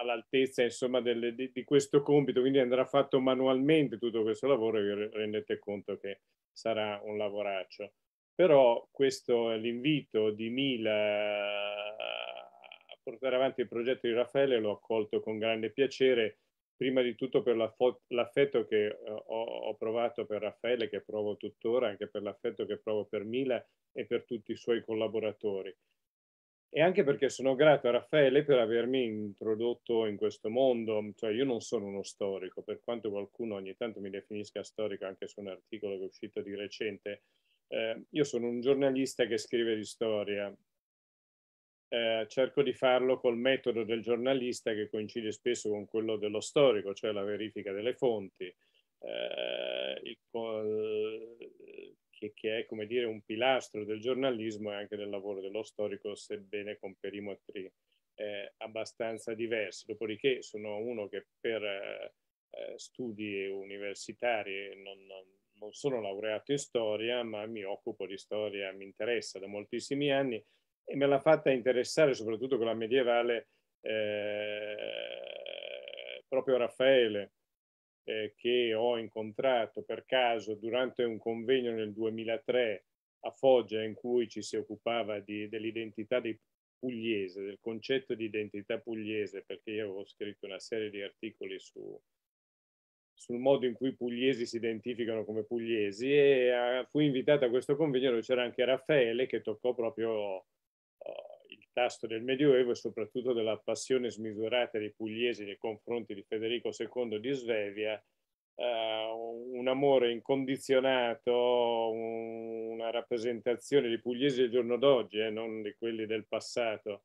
Speaker 2: all'altezza insomma delle, di, di, questo compito, quindi andrà fatto manualmente tutto questo lavoro e vi rendete conto che sarà un lavoraccio. Però questo l'invito di Mila a portare avanti il progetto di Raffaele l'ho accolto con grande piacere, prima di tutto per l'affetto che eh, ho, provato per Raffaele, che provo tuttora, anche per l'affetto che provo per Mila e per tutti i suoi collaboratori e anche perché sono grato a Raffaele per avermi introdotto in questo mondo, cioè io non sono uno storico, per quanto qualcuno ogni tanto mi definisca storico anche su un articolo che è uscito di recente, eh, io sono un giornalista che scrive di storia, eh, cerco di farlo col metodo del giornalista che coincide spesso con quello dello storico, cioè la verifica delle fonti, eh, il, che, che, è come dire un pilastro del giornalismo e anche del lavoro dello storico, sebbene con perimetri eh, abbastanza diversi. Dopodiché sono uno che per eh, eh, studi universitari non, non, non, sono laureato in storia, ma mi occupo di storia, mi interessa da moltissimi anni e me l'ha fatta interessare soprattutto con la medievale eh, proprio Raffaele eh, che ho incontrato per caso durante un convegno nel 2003 a Foggia in cui ci si occupava di, dell'identità dei pugliese, del concetto di identità pugliese, perché io avevo scritto una serie di articoli su, sul modo in cui i pugliesi si identificano come pugliesi e a, eh, fui invitato a questo convegno dove c'era anche Raffaele che toccò proprio oh, tasto del Medioevo e soprattutto della passione smisurata dei pugliesi nei confronti di Federico II di Svevia, eh, un amore incondizionato, un, una rappresentazione dei pugliesi del giorno d'oggi, eh, non di quelli del passato,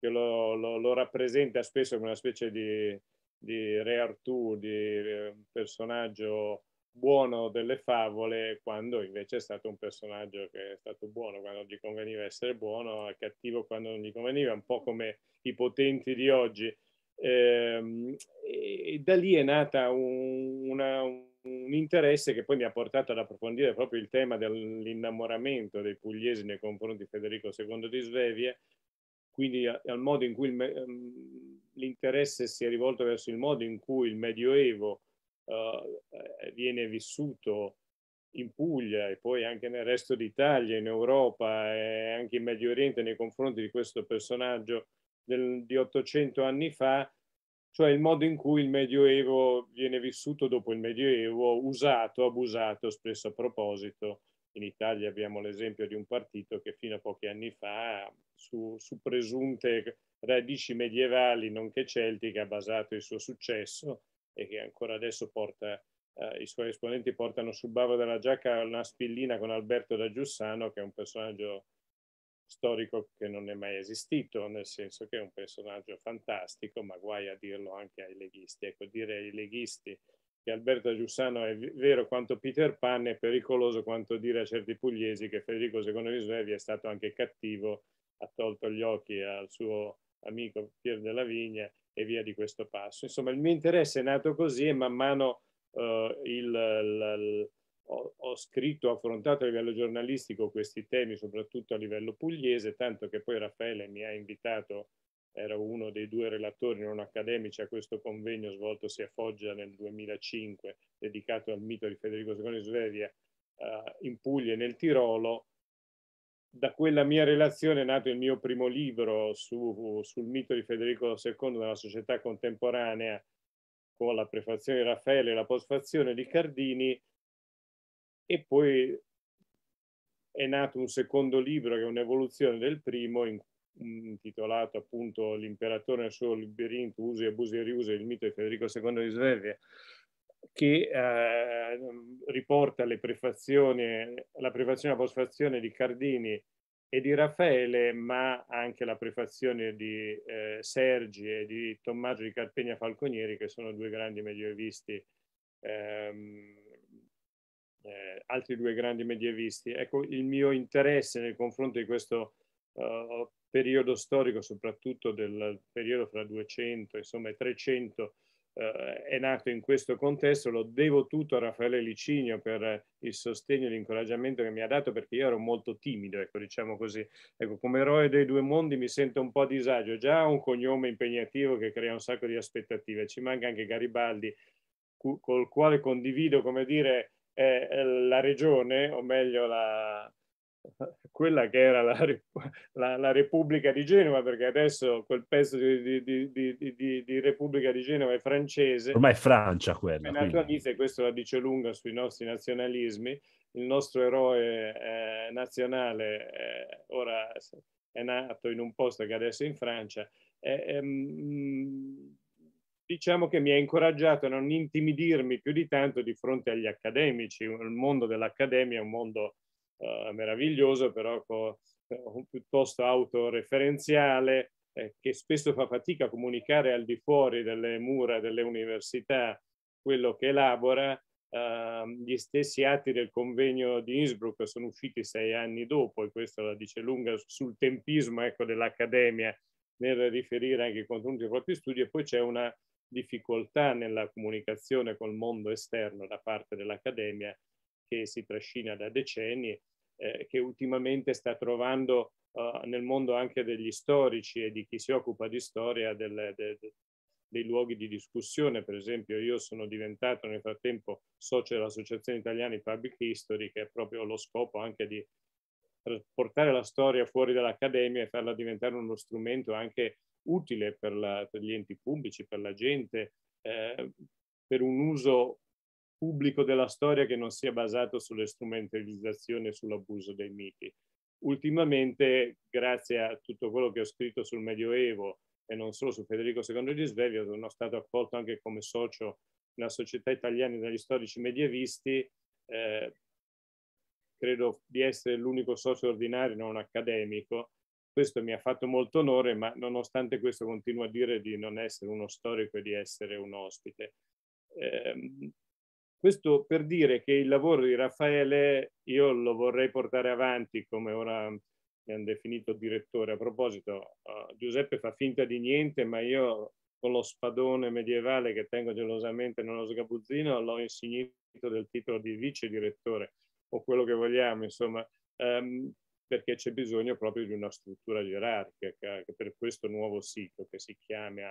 Speaker 2: che lo, lo, lo rappresenta spesso come una specie di, di re Artù, di eh, personaggio buono delle favole quando invece è stato un personaggio che è stato buono quando gli conveniva essere buono, è cattivo quando non gli conveniva, un po' come i potenti di oggi. Ehm, e, da lì è nata un, una, un, interesse che poi mi ha portato ad approfondire proprio il tema dell'innamoramento dei pugliesi nei confronti di Federico II di Svevia, quindi al modo in cui ehm, l'interesse si è rivolto verso il modo in cui il Medioevo uh, viene vissuto in Puglia e poi anche nel resto d'Italia, in Europa e anche in Medio Oriente nei confronti di questo personaggio del, di 800 anni fa, cioè il modo in cui il Medioevo viene vissuto dopo il Medioevo, usato, abusato, spesso a proposito. In Italia abbiamo l'esempio di un partito che fino a pochi anni fa, su, su presunte radici medievali, nonché celtiche, ha basato il suo successo e che ancora adesso porta, eh, i suoi esponenti portano sul bavo della giacca una spillina con Alberto da Giussano, che è un personaggio storico che non è mai esistito, nel senso che è un personaggio fantastico, ma guai a dirlo anche ai leghisti. Ecco, dire ai leghisti che Alberto Giussano è vero quanto Peter Pan è pericoloso quanto dire a certi pugliesi che Federico II Visnevi è stato anche cattivo, ha tolto gli occhi al suo amico Pier della Vigna e via di questo passo. Insomma, il mio interesse è nato così e man mano eh, il, il, ho, ho, scritto, ho affrontato a livello giornalistico questi temi, soprattutto a livello pugliese, tanto che poi Raffaele mi ha invitato, era uno dei due relatori non accademici a questo convegno svoltosi a Foggia nel 2005, dedicato al mito di Federico II di Svevia eh, in Puglia e nel Tirolo, da quella mia relazione è nato il mio primo libro su, sul mito di Federico II nella società contemporanea con la prefazione di Raffaele e la postfazione di Cardini e poi è nato un secondo libro che è un'evoluzione del primo intitolato appunto L'imperatore nel suo labirinto, usi, abusi e riusi, il mito di Federico II di Svevia che eh, riporta le prefazioni, la prefazione e la postfazione di Cardini e di Raffaele, ma anche la prefazione di eh, Sergi e di Tommaso di Carpegna Falconieri, che sono due grandi medievisti, ehm, eh, altri due grandi medievisti. Ecco, il mio interesse nel confronto di questo eh, periodo storico, soprattutto del periodo fra 200 insomma, e 300, eh, è nato in questo contesto, lo devo tutto a Raffaele Licinio per eh, il sostegno e l'incoraggiamento che mi ha dato perché io ero molto timido, ecco, diciamo così. Ecco, come eroe dei due mondi mi sento un po' a disagio, già un cognome impegnativo che crea un sacco di aspettative, ci manca anche Garibaldi cu- col quale condivido, come dire, eh, la regione, o meglio la, [LAUGHS] quella che era la, la, la, Repubblica di Genova, perché adesso quel pezzo di, di, di, di Repubblica di Genova è francese. Ormai è Francia quella. È nato e questo la dice lunga sui nostri nazionalismi. Il nostro eroe eh, nazionale eh, ora è nato in un posto che adesso è in Francia. Eh, ehm, diciamo che mi ha incoraggiato a non intimidirmi più di tanto di fronte agli accademici. Il mondo dell'accademia è un mondo uh, meraviglioso, però con, eh, uh, piuttosto autoreferenziale, eh, che spesso fa fatica a comunicare al di fuori delle mura delle università quello che elabora. Ehm, gli stessi atti del convegno di Innsbruck sono usciti sei anni dopo e questo la dice lunga sul tempismo ecco, dell'Accademia nel riferire anche i contenuti dei propri studi e poi c'è una difficoltà nella comunicazione col mondo esterno da parte dell'Accademia che si trascina da decenni, eh, che ultimamente sta trovando uh, nel mondo anche degli storici e di chi si occupa di storia delle, de, de, dei luoghi di discussione. Per esempio, io sono diventato nel frattempo socio dell'Associazione Italiana di Public History, che è proprio lo scopo anche di portare la storia fuori dall'accademia e farla diventare uno strumento anche utile per, la, per gli enti pubblici, per la gente, eh, per un uso pubblico della storia che non sia basato sulle strumentalizzazioni e sull'abuso dei miti. Ultimamente, grazie a tutto quello che ho scritto sul Medioevo e non solo su Federico II di Svevia, sono stato accolto anche come socio nella Società Italiana degli Storici Medievisti. Eh, credo di essere l'unico socio ordinario non accademico. Questo mi ha fatto molto onore, ma nonostante questo continuo a dire di non essere uno storico e di essere un ospite. Eh, questo per dire che il lavoro di Raffaele io lo vorrei portare avanti come ora mi hanno definito direttore. A proposito, uh, Giuseppe fa finta di niente, ma io con lo spadone medievale che tengo gelosamente nello sgabuzzino l'ho insignito del titolo di vice direttore o quello che vogliamo, insomma, um, perché c'è bisogno proprio di una struttura gerarchica per questo nuovo sito che si chiama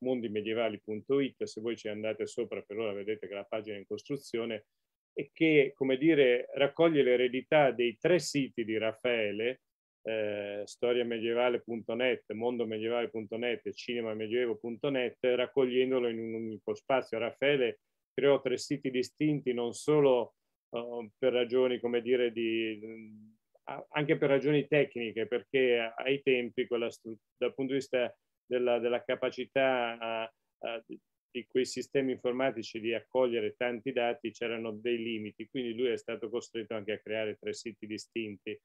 Speaker 2: mondimedievali.it, se voi ci andate sopra per ora vedete che la pagina è in costruzione, e che, come dire, raccoglie l'eredità dei tre siti di Raffaele, eh, storiamedievale.net, mondomedievale.net e cinemamedioevo.net, raccogliendolo in un unico spazio. Raffaele creò tre siti distinti non solo uh, per ragioni, come dire, di, anche per ragioni tecniche, perché ai tempi, dal punto di vista della, della capacità uh, di quei sistemi informatici di accogliere tanti dati c'erano dei limiti, quindi lui è stato costretto anche a creare tre siti distinti.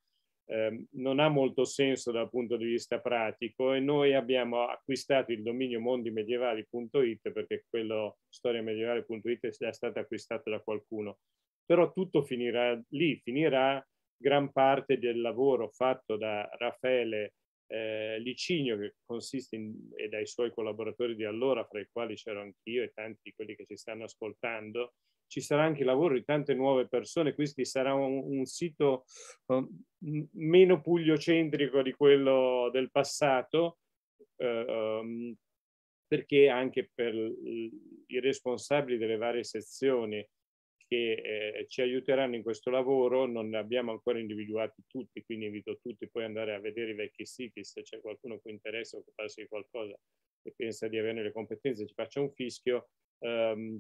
Speaker 2: Eh, non ha molto senso dal punto di vista pratico e noi abbiamo acquistato il dominio mondimedievali.it perché quello storiamedievale.it è stato acquistato da qualcuno. Però tutto finirà lì, finirà gran parte del lavoro fatto da Raffaele eh, Licinio, che consiste in, e dai suoi collaboratori di allora, fra i quali c'ero anch'io e tanti di quelli che ci stanno ascoltando, ci sarà anche il lavoro di tante nuove persone, quindi sarà un, un sito eh, meno pugliocentrico di quello del passato, eh, ehm, perché anche per i responsabili delle varie sezioni che eh, ci aiuteranno in questo lavoro, non ne abbiamo ancora individuati tutti, quindi invito tutti poi ad andare a vedere i vecchi siti, se c'è qualcuno che interessa occuparsi di qualcosa e pensa di avere le competenze, ci faccia un fischio. Um,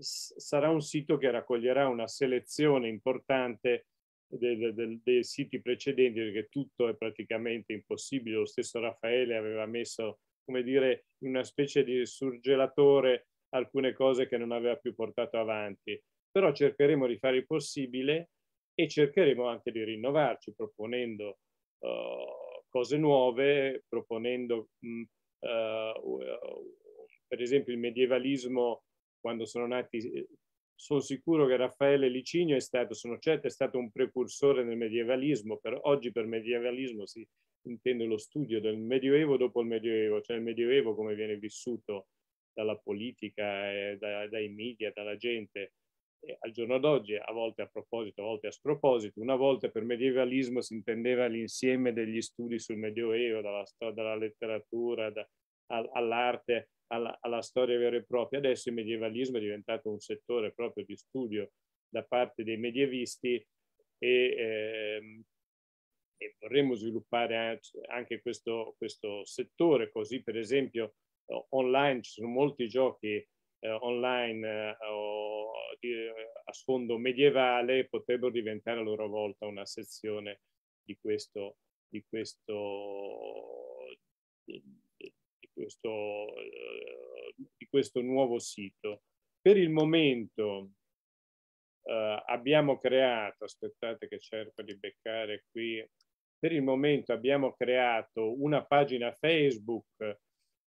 Speaker 2: sarà un sito che raccoglierà una selezione importante del, del, dei siti precedenti perché tutto è praticamente impossibile. Lo stesso Raffaele aveva messo, come dire, in una specie di surgelatore alcune cose che non aveva più portato avanti, però cercheremo di fare il possibile e cercheremo anche di rinnovarci proponendo uh, cose nuove, proponendo mh, mm, eh, uh, eh, per esempio il medievalismo quando sono nati, sono sicuro che Raffaele Licinio è stato, sono certo, è stato un precursore nel medievalismo, per, oggi per medievalismo si intende lo studio del Medioevo dopo il Medioevo, cioè il Medioevo come viene vissuto dalla politica, eh, da, dai media, dalla gente. E al giorno d'oggi, a volte a proposito, a volte a sproposito, una volta per medievalismo si intendeva l'insieme degli studi sul Medioevo, dalla storia, dalla letteratura, da, all, all'arte, alla, alla storia vera e propria. Adesso il medievalismo è diventato un settore proprio di studio da parte dei medievisti e, ehm, e vorremmo sviluppare anche questo, questo, settore, così per esempio online, ci sono molti giochi eh, online eh, eh, a sfondo medievale, potrebbero diventare a loro volta una sezione di questo, di questo, di questo, di questo nuovo sito. Per il momento eh, abbiamo creato, aspettate che cerco di beccare qui, per il momento abbiamo creato una pagina Facebook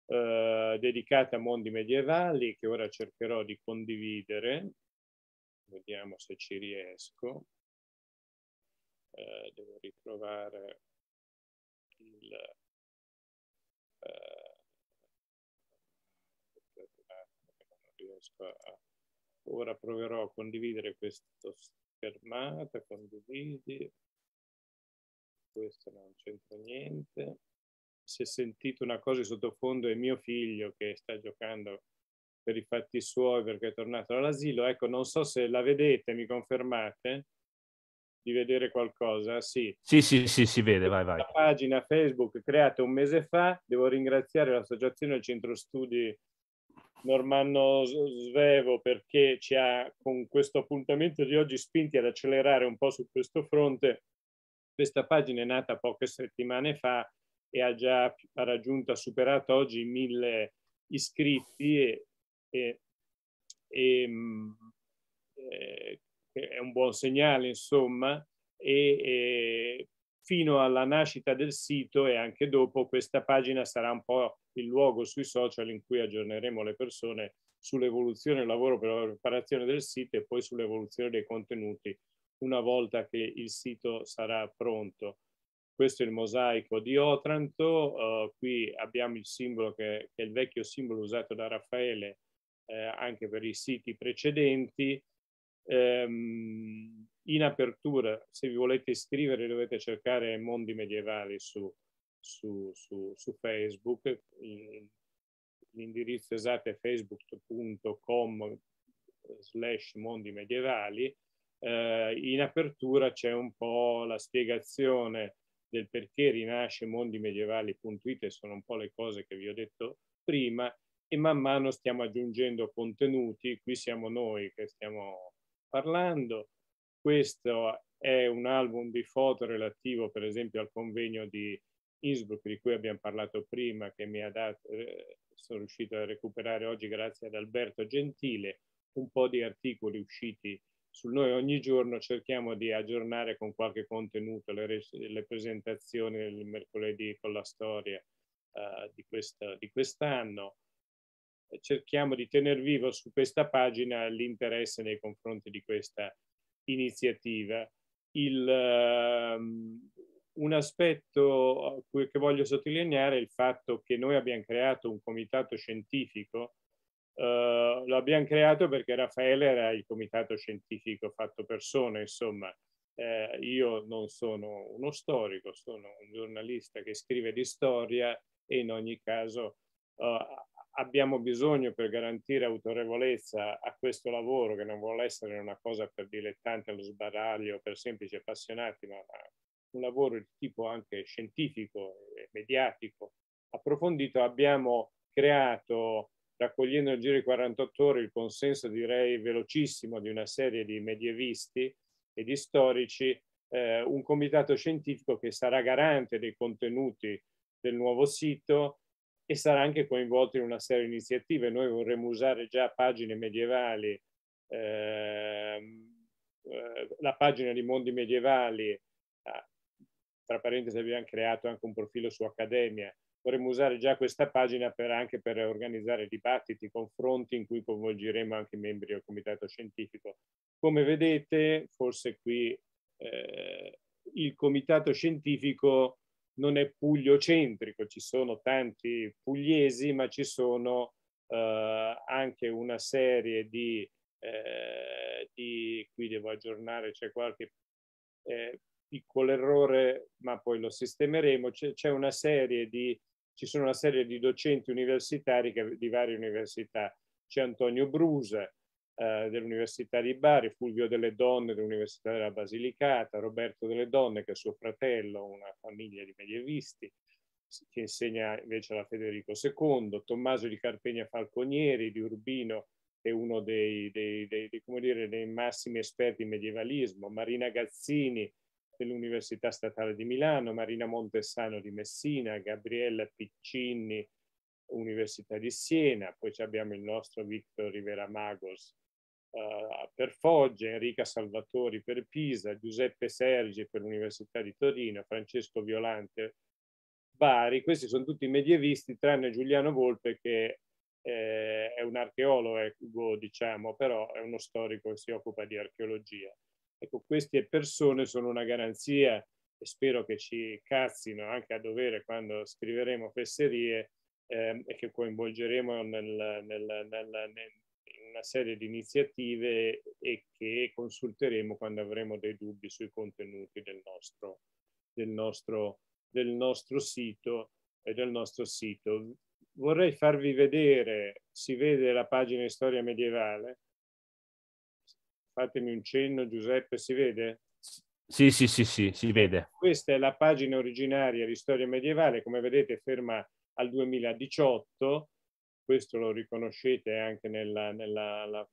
Speaker 2: eh, dedicata a mondi medievali che ora cercherò di condividere. Vediamo se ci riesco. Eh, devo ritrovare il... Eh, a... Ora proverò a condividere questa schermata, condividi. Questo non c'entra niente se sentite una cosa di sottofondo è mio figlio che sta giocando per i fatti suoi perché è tornato all'asilo. Ecco, non so se la vedete, mi confermate di vedere qualcosa? Sì.
Speaker 4: Sì, sì, sì, si vede, vai, vai. La
Speaker 2: pagina Facebook creata un mese fa, devo ringraziare l'associazione del Centro Studi Normanno Svevo perché ci ha con questo appuntamento di oggi spinti ad accelerare un po' su questo fronte. Questa pagina è nata poche settimane fa e ha già ha raggiunto, ha superato oggi i mille iscritti e, e, e, mm, e, eh, è un buon segnale insomma e fino alla nascita del sito e anche dopo questa pagina sarà un po' il luogo sui social in cui aggiorneremo le persone sull'evoluzione del lavoro per la preparazione del sito e poi sull'evoluzione dei contenuti una volta che il sito sarà pronto. Questo è il mosaico di Otranto, uh, qui abbiamo il simbolo che, che, è il vecchio simbolo usato da Raffaele eh, anche per i siti precedenti. Um, in apertura, se vi volete iscrivere, dovete cercare Mondi Medievali su, su, su, su Facebook. L'indirizzo esatto è facebook.com slash mondi medievali. Eh, in apertura c'è un po' la spiegazione del perché rinasce mondimedievali.it sono un po' le cose che vi ho detto prima e man mano stiamo aggiungendo contenuti, qui siamo noi che stiamo parlando, questo è un album di foto relativo per esempio al convegno di Innsbruck di cui abbiamo parlato prima che mi ha dato, eh, sono riuscito a recuperare oggi grazie ad Alberto Gentile, un po' di articoli usciti sul noi ogni giorno cerchiamo di aggiornare con qualche contenuto le, le presentazioni del mercoledì con la storia uh, di, questa, di quest'anno. Cerchiamo di tenere vivo su questa pagina l'interesse nei confronti di questa iniziativa. Il, um, un aspetto che voglio sottolineare è il fatto che noi abbiamo creato un comitato scientifico eh, lo abbiamo creato perché Raffaele era il comitato scientifico fatto persona, insomma, eh, io non sono uno storico, sono un giornalista che scrive di storia e in ogni caso uh, abbiamo bisogno per garantire autorevolezza a questo lavoro che non vuole essere una cosa per dilettanti allo sbaraglio, per semplici appassionati, ma un lavoro di tipo anche scientifico e mediatico approfondito, abbiamo creato raccogliendo in giro di 48 ore il consenso, direi velocissimo, di una serie di medievisti e di storici, eh, un comitato scientifico che sarà garante dei contenuti del nuovo sito e sarà anche coinvolto in una serie di iniziative. Noi vorremmo usare già pagine medievali, ehm, eh, la pagina di Mondi Medievali, ah, tra parentesi abbiamo creato anche un profilo su Accademia, vorremmo usare già questa pagina per anche per organizzare dibattiti, confronti in cui coinvolgeremo anche i membri del comitato scientifico. Come vedete, forse qui eh, il comitato scientifico non è pugliocentrico, ci sono tanti pugliesi, ma ci sono eh, anche una serie di, eh, di, qui devo aggiornare, c'è qualche eh, piccolo errore, ma poi lo sistemeremo, c'è una serie di ci sono una serie di docenti universitari che, di varie università. C'è Antonio Brusa eh, dell'Università di Bari, Fulvio delle Donne dell'Università della Basilicata, Roberto delle Donne che è suo fratello, una famiglia di medievisti, che insegna invece alla Federico II, Tommaso di Carpegna Falconieri di Urbino è uno dei, dei, dei, dei dire, massimi esperti in medievalismo, Marina Gazzini dell'Università Statale di Milano, Marina Montessano di Messina, Gabriella Piccinni, Università di Siena, poi abbiamo il nostro Victor Rivera Magos uh, eh, per Foggia, Enrica Salvatori per Pisa, Giuseppe Sergi per l'Università di Torino, Francesco Violante Bari, questi sono tutti medievisti tranne Giuliano Volpe che eh, è un archeologo, diciamo, però è uno storico che si occupa di archeologia. Ecco, queste persone sono una garanzia e spero che ci cazzino anche a dovere quando scriveremo fesserie eh, e che coinvolgeremo nel, nel, nel, in una serie di iniziative e che consulteremo quando avremo dei dubbi sui contenuti del nostro, del nostro, del nostro sito e del nostro sito. Vorrei farvi vedere, si vede la pagina di Storia Medievale, fatemi un cenno Giuseppe, si vede?
Speaker 4: Sì, sì, sì, sì, si vede.
Speaker 2: Questa è la pagina originaria di storia medievale, come vedete ferma al 2018, questo lo riconoscete anche nella, nella la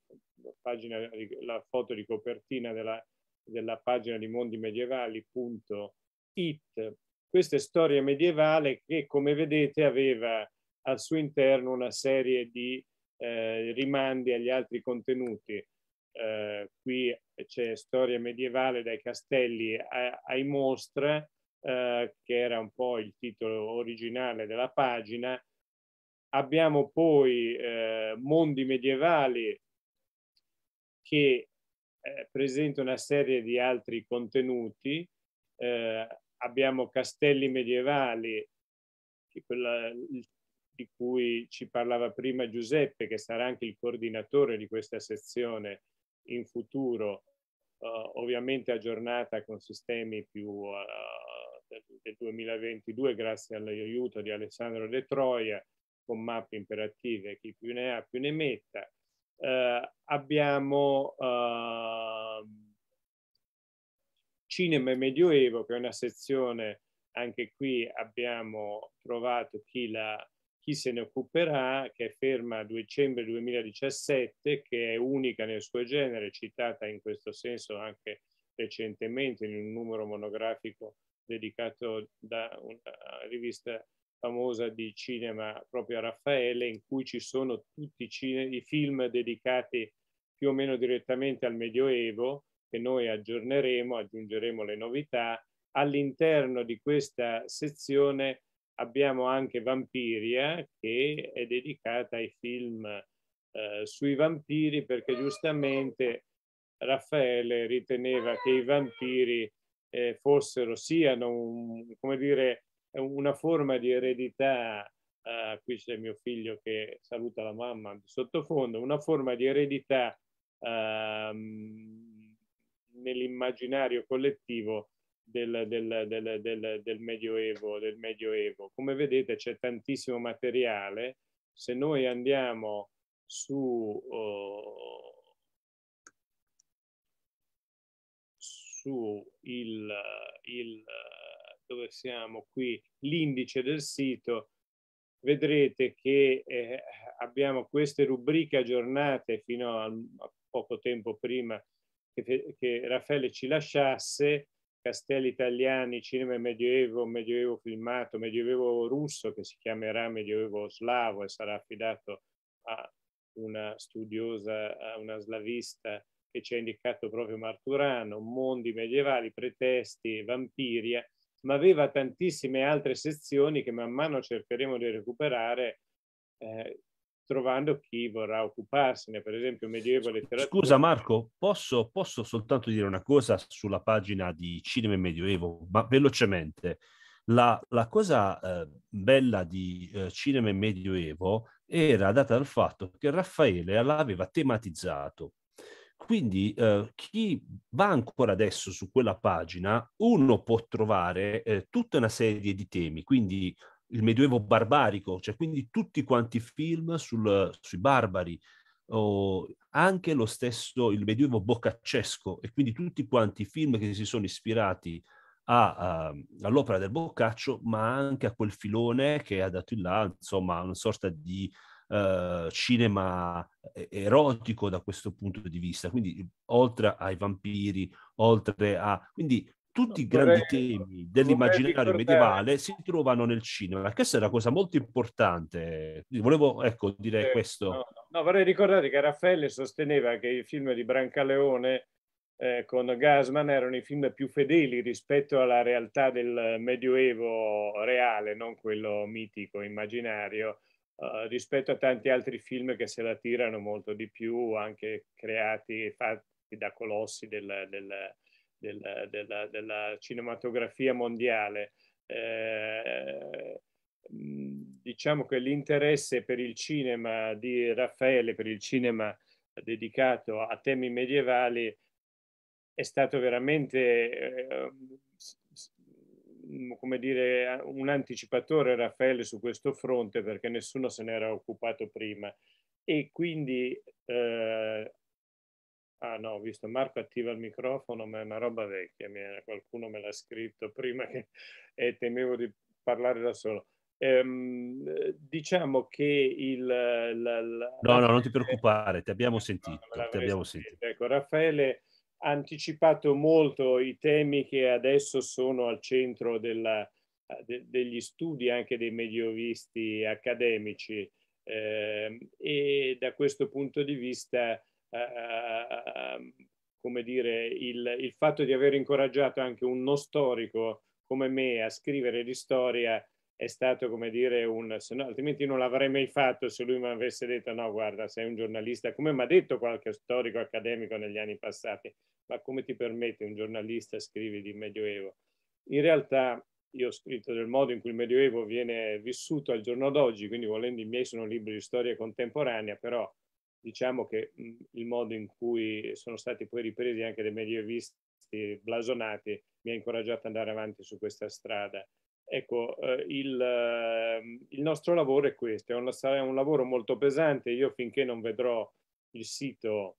Speaker 2: pagina, la foto di copertina della, della pagina di mondimedievali.it. Questa è storia medievale che, come vedete, aveva al suo interno una serie di eh, rimandi agli altri contenuti. Eh, qui c'è storia medievale dai castelli a, ai mostre, eh, che era un po' il titolo originale della pagina. Abbiamo poi eh, mondi medievali che eh, presenta una serie di altri contenuti. Eh, abbiamo castelli medievali, quella, di cui ci parlava prima Giuseppe, che sarà anche il coordinatore di questa sezione in futuro uh, ovviamente aggiornata con sistemi più uh, del 2022 grazie all'aiuto di Alessandro De Troia con mappe imperative, chi più ne ha più ne metta. Uh, abbiamo ehm, Cinema e Medioevo che è una sezione anche qui abbiamo trovato chi la chi se ne occuperà, che è ferma a dicembre 2017, che è unica nel suo genere, citata in questo senso anche recentemente in un numero monografico dedicato da una rivista famosa di cinema proprio a Raffaele, in cui ci sono tutti i, cine, i film dedicati più o meno direttamente al Medioevo, che noi aggiorneremo, aggiungeremo le novità. All'interno di questa sezione abbiamo anche Vampiria eh, che è dedicata ai film eh, sui vampiri perché giustamente Raffaele riteneva che i vampiri eh, fossero, siano un, come dire, una forma di eredità, eh, qui c'è mio figlio che saluta la mamma di sottofondo, una forma di eredità ehm, nell'immaginario collettivo del, del, del, del, medioevo, del medioevo. Come vedete c'è tantissimo materiale. Se noi andiamo su, oh, su il, il, dove siamo qui, l'indice del sito, vedrete che eh, abbiamo queste rubriche aggiornate fino a, a poco tempo prima che, che Raffaele ci lasciasse castelli italiani, cinema medioevo, medioevo filmato, medioevo russo che si chiamerà medioevo slavo e sarà affidato a una studiosa, a una slavista che ci ha indicato proprio Marturano, mondi medievali, pretesti, vampiria, ma aveva tantissime altre sezioni che man mano cercheremo di recuperare eh, trovando chi vorrà occuparsene, per esempio medievo letteratura. Scusa
Speaker 4: Marco, posso, posso soltanto dire una cosa sulla pagina di Cinema e Medioevo, ma velocemente. La, la cosa eh, bella di eh, Cinema e Medioevo era data dal fatto che Raffaele l'aveva tematizzato. Quindi eh, chi va ancora adesso su quella pagina, uno può trovare eh, tutta una serie di temi, quindi il Medioevo barbarico, cioè quindi tutti quanti i film sul, sui barbari, o anche lo stesso il Medioevo boccaccesco e quindi tutti quanti i film che si sono ispirati a, a, all'opera del Boccaccio, ma anche a quel filone che ha dato in là, insomma, una sorta di uh, cinema erotico da questo punto di vista. Quindi, oltre ai vampiri, oltre a... Quindi
Speaker 2: tutti i grandi
Speaker 4: temi dell'immaginario medievale si trovano nel cinema. Questa è una cosa molto importante. Volevo ecco, dire eh, questo. No,
Speaker 2: no, vorrei ricordare che Raffaele sosteneva che i film di Brancaleone eh, con Gasman erano i film più fedeli rispetto alla realtà del Medioevo reale, non quello mitico, immaginario, eh, rispetto a tanti altri film che se la tirano molto di più, anche creati e fatti da colossi del, del del, della, della, cinematografia mondiale. Eh, diciamo che l'interesse per il cinema di Raffaele, per il cinema dedicato a temi medievali, è stato veramente eh, come dire, un anticipatore Raffaele su questo fronte perché nessuno se n'era occupato prima e quindi eh, Ah no, ho visto Marco attiva il microfono, ma è una roba vecchia, qualcuno me l'ha scritto prima che, e temevo di parlare da solo. Ehm, diciamo che il... La, la, no,
Speaker 4: no, non ti preoccupare, ti abbiamo sentito. No, ti abbiamo sentito.
Speaker 2: sentito. Ecco, Raffaele ha anticipato molto i temi che adesso sono al centro della, de, degli studi anche dei mediovisti accademici eh, e da questo punto di vista eh, ehm, come dire, il, il, fatto di aver incoraggiato anche uno storico come me a scrivere di storia è stato, come dire, un... Se no, altrimenti non l'avrei mai fatto se lui mi avesse detto no, guarda, sei un giornalista, come mi ha detto qualche storico accademico negli anni passati, ma come ti permette un giornalista scrivi di Medioevo? In realtà io ho scritto del modo in cui il Medioevo viene vissuto al giorno d'oggi, quindi volendo i miei sono libri di storia contemporanea, però diciamo che mh, il modo in cui sono stati poi ripresi anche dai medievisti blasonati mi ha incoraggiato ad andare avanti su questa strada. Ecco, eh, il, eh, il, nostro lavoro è questo, è un, è un, lavoro molto pesante, io finché non vedrò il sito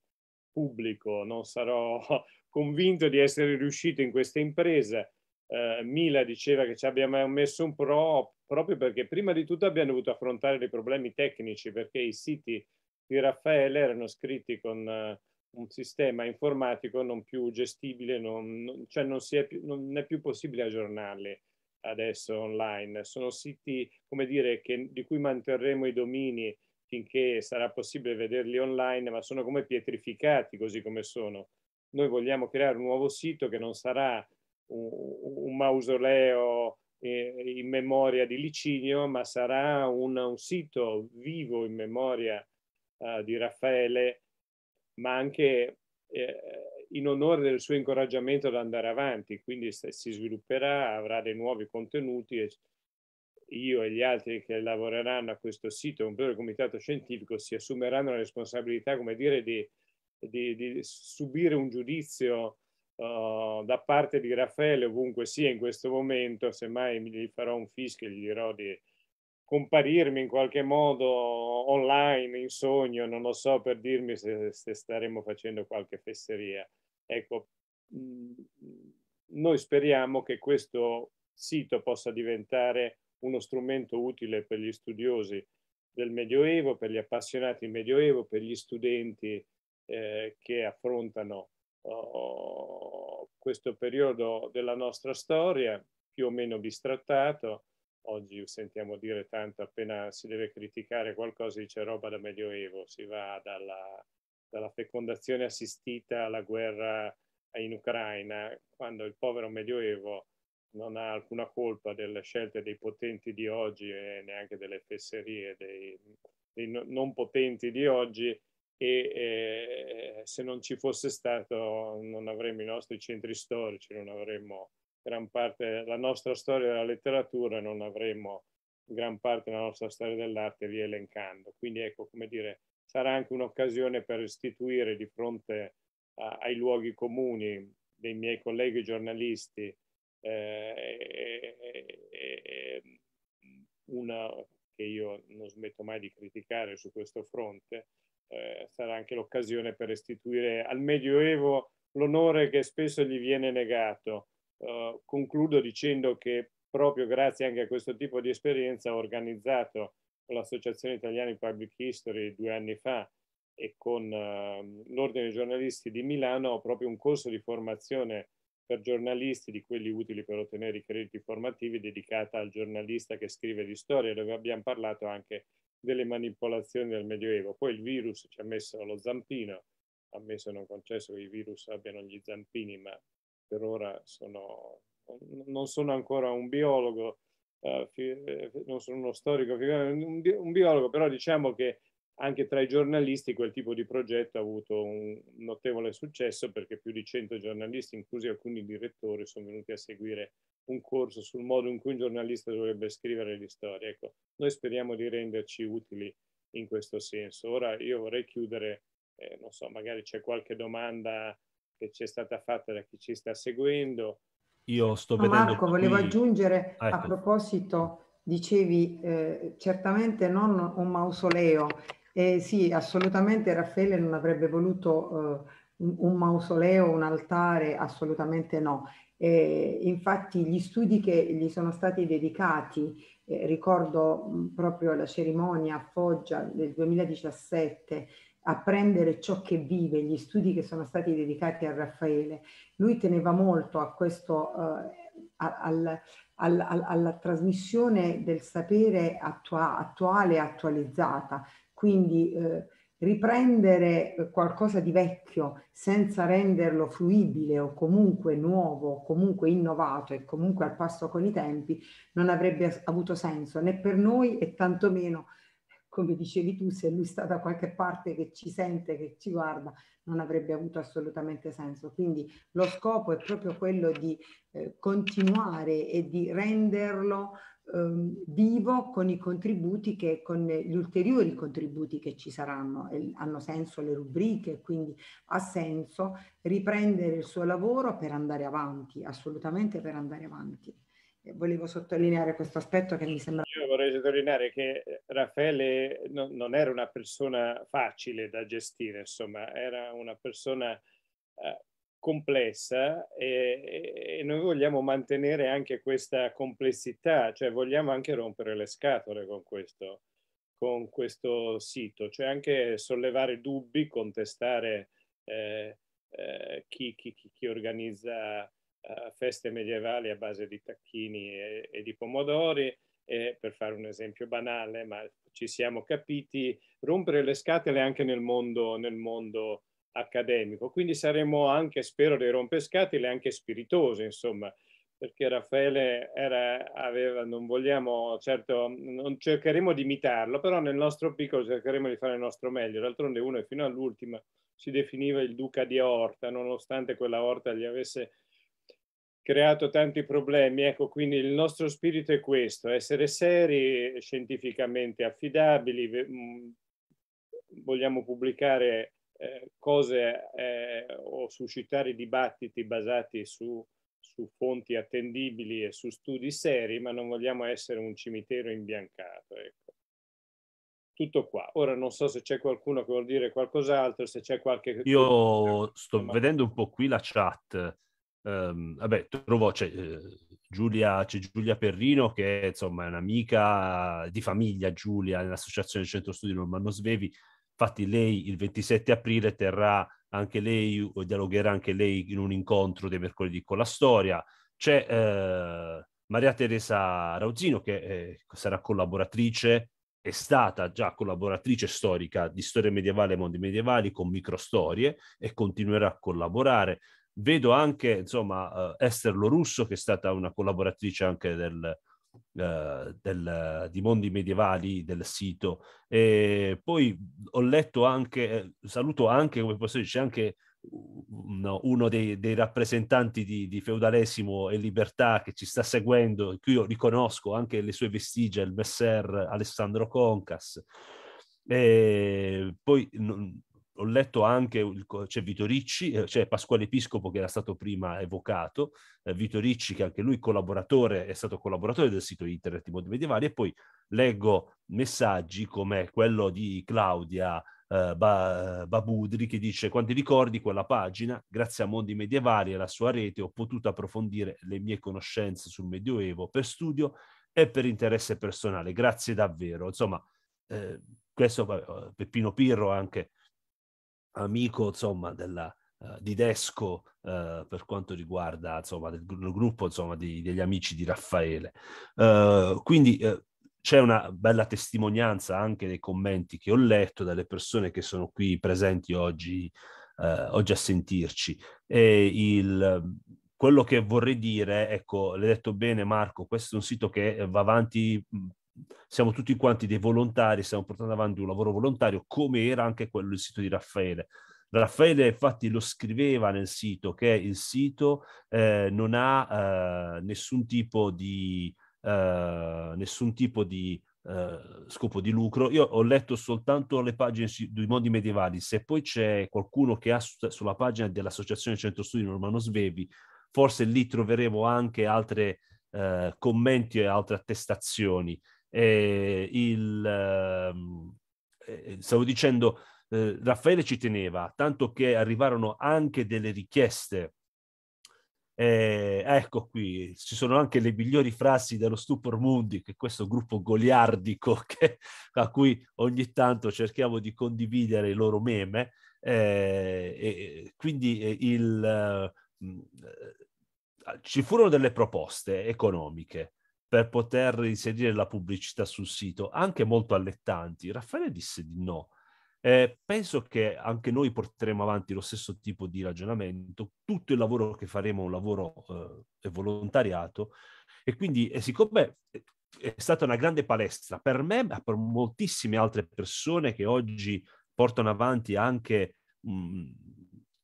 Speaker 2: pubblico non sarò [LAUGHS] convinto di essere riuscito in questa impresa. Eh, Mila diceva che ci abbiamo messo un pro proprio perché prima di tutto abbiamo dovuto affrontare dei problemi tecnici perché i siti di Raffaele erano scritti con uh, un sistema informatico non più gestibile, non, non, cioè non, è più, non è più possibile aggiornarli adesso online. Sono siti, come dire, che, di cui manterremo i domini finché sarà possibile vederli online, ma sono come pietrificati così come sono. Noi vogliamo creare un nuovo sito che non sarà un, un mausoleo eh, in memoria di Licinio, ma sarà un, un sito vivo in memoria eh, di Raffaele, ma anche eh, in onore del suo incoraggiamento ad andare avanti. Quindi se si svilupperà, avrà dei nuovi contenuti. E io e gli altri che lavoreranno a questo sito, compreso il comitato scientifico, si assumeranno la responsabilità, come dire, di, di, di subire un giudizio Uh, da parte di Raffaele ovunque sia in questo momento, semmai gli farò un fischio e gli dirò di, comparirmi in qualche modo online, in sogno, non lo so, per dirmi se, se staremo facendo qualche fesseria. Ecco, mm, noi speriamo che questo sito possa diventare uno strumento utile per gli studiosi del Medioevo, per gli appassionati di Medioevo, per gli studenti eh, che affrontano oh, questo periodo della nostra storia, più o meno bistrattato, oggi sentiamo dire tanto appena si deve criticare qualcosa dice roba da medioevo, si va dalla, dalla fecondazione assistita alla guerra in Ucraina, quando il povero medioevo non ha alcuna colpa delle scelte dei potenti di oggi e neanche delle fesserie dei, dei non potenti di oggi e eh, se non ci fosse stato non avremmo i nostri centri storici, non avremmo gran parte della nostra storia della letteratura e non avremo gran parte della nostra storia dell'arte rielencando. Quindi ecco, come dire, sarà anche un'occasione per restituire di fronte a, ai luoghi comuni dei miei colleghi giornalisti eh, eh, una che io non smetto mai di criticare su questo fronte, eh, sarà anche l'occasione per restituire al Medioevo l'onore che spesso gli viene negato, eh, concludo dicendo che proprio grazie anche a questo tipo di esperienza ho organizzato con l'Associazione Italiana di Public History due anni fa e con eh, l'Ordine dei giornalisti di Milano proprio un corso di formazione per giornalisti, di quelli utili per ottenere i crediti formativi, dedicata al giornalista che scrive di storia, dove abbiamo parlato anche delle manipolazioni del Medioevo. Poi il virus ci ha messo lo zampino, ammesso non concesso che i virus abbiano gli zampini, ma per ora sono, non sono ancora un biologo, eh, eh non sono uno storico, un, un biologo, però diciamo che anche tra i giornalisti quel tipo di progetto ha avuto un notevole successo perché più di 100 giornalisti, inclusi alcuni direttori, sono venuti a seguire un corso sul modo in cui un giornalista dovrebbe scrivere le storie. Ecco, noi speriamo di renderci utili in questo senso. Ora io vorrei chiudere, eh, non so, magari c'è qualche domanda che ci è stata fatta da chi ci sta seguendo.
Speaker 4: Io sto vedendo. Marco, qui... volevo aggiungere ecco. a
Speaker 5: proposito, dicevi eh, certamente non un mausoleo. Eh, sì, assolutamente Raffaele non avrebbe voluto eh, un mausoleo, un altare, assolutamente no. Eh, infatti gli studi che gli sono stati dedicati, eh, ricordo mh, mm, proprio la cerimonia a Foggia del 2017 apprendere ciò che vive, gli studi che sono stati dedicati a Raffaele. Lui teneva molto a questo, eh, al, al, al, alla trasmissione del sapere attua, attuale e attualizzata, quindi eh, riprendere eh, qualcosa di vecchio senza renderlo fruibile o comunque nuovo, comunque innovato e comunque al passo con i tempi, non avrebbe avuto senso né per noi e tantomeno meno come dicevi tu, se lui sta da qualche parte che ci sente, che ci guarda, non avrebbe avuto assolutamente senso. Quindi lo scopo è proprio quello di eh, continuare e di renderlo eh, vivo con i contributi che, con gli ulteriori contributi che ci saranno. E hanno senso le rubriche, quindi ha senso riprendere il suo lavoro per andare avanti, assolutamente per andare avanti. volevo sottolineare questo aspetto che mi sembra
Speaker 2: vorrei sottolineare che eh, Raffaele no, non era una persona facile da gestire, insomma, era una persona eh, complessa e, e, noi vogliamo mantenere anche questa complessità, cioè vogliamo anche rompere le scatole con questo, con questo sito, cioè anche sollevare dubbi, contestare eh, eh, chi, chi, chi, organizza eh, feste medievali a base di tacchini e, e di pomodori, e per fare un esempio banale, ma ci siamo capiti, rompere le scatole anche nel mondo, nel mondo accademico. Quindi saremo anche, spero, dei rompescatole anche spiritosi, insomma, perché Raffaele era, aveva, non vogliamo, certo, non cercheremo di imitarlo, però nel nostro piccolo cercheremo di fare il nostro meglio. D'altronde uno e fino all'ultima si definiva il duca di Orta, nonostante quella Orta gli avesse creato tanti problemi. Ecco, quindi il nostro spirito è questo, essere seri, scientificamente affidabili, mm, vogliamo pubblicare eh, cose eh, o suscitare dibattiti basati su, su, fonti attendibili e su studi seri, ma non vogliamo essere un cimitero imbiancato. Ecco. Tutto qua. Ora non so se c'è qualcuno che vuol dire qualcos'altro, se c'è qualche...
Speaker 4: Io [LAUGHS] sto vedendo un po' qui la chat. Um, vabbè, trovo, c'è cioè, eh, Giulia, c'è Giulia Perrino che insomma è un'amica di famiglia Giulia nell'associazione centro studi Normanno Svevi, infatti lei il 27 aprile terrà anche lei, dialogherà anche lei in un incontro dei mercoledì con la storia. C'è eh, Maria Teresa Rauzino che eh, sarà collaboratrice, è stata già collaboratrice storica di storia medievale e mondi medievali con microstorie e continuerà a collaborare. Vedo anche, insomma, eh, Esther Lorusso, che è stata una collaboratrice anche del, eh, del, di Mondi Medievali, del sito. E poi ho letto anche, eh, saluto anche, come posso dire, c'è anche uno dei, dei rappresentanti di, di, feudalesimo e libertà che ci sta seguendo, qui io riconosco anche le sue vestigia, il messer Alessandro Concas. E poi ho letto anche, c'è Vito Ricci, eh, c'è Pasquale Episcopo che era stato prima evocato, eh, Vito Ricci che anche lui collaboratore, è stato collaboratore del sito internet di Mondi Medievali e poi leggo messaggi come quello di Claudia eh, ba- Babudri che dice quanti ricordi quella pagina, grazie a Mondi Medievali e alla sua rete ho potuto approfondire le mie conoscenze sul Medioevo per studio e per interesse personale, grazie davvero. Insomma, eh, questo eh, Peppino Pirro anche amico insomma, della, uh, di Desco uh, per quanto riguarda insomma, del, gruppo insomma, di, degli amici di Raffaele. Uh, quindi c'è una bella testimonianza anche dei commenti che ho letto dalle persone che sono qui presenti oggi, oggi a sentirci. E il, quello che vorrei dire, ecco, l'hai detto bene Marco, questo è un sito che va avanti siamo tutti quanti dei volontari, stiamo portando avanti un lavoro volontario, come era anche quello del sito di Raffaele. Raffaele infatti lo scriveva nel sito che il sito eh, non ha eh, nessun tipo di, eh, nessun tipo di eh, scopo di lucro. Io ho letto soltanto le pagine sui mondi medievali, se poi c'è qualcuno che ha su, sulla pagina dell'Associazione Centro Studi Normano Svevi, forse lì troveremo anche altri eh, commenti e altre attestazioni. Eh, il, ehm, eh, stavo dicendo, eh, Raffaele ci teneva, tanto che arrivarono anche delle richieste. Eh, ecco qui, ci sono anche le migliori frasi dello Stupor Mundi, che è questo gruppo goliardico [LAUGHS] che, a cui ogni tanto cerchiamo di condividere i loro meme. Eh, e, quindi eh, il, mh, ci furono delle proposte economiche per poter inserire la pubblicità sul sito, anche molto allettanti. Raffaele disse di no. Eh, penso che anche noi porteremo avanti lo stesso tipo di ragionamento, tutto il lavoro che faremo è un lavoro eh, volontariato e quindi e eh, siccome è stata una grande palestra per me, ma per moltissime altre persone che oggi portano avanti anche mh,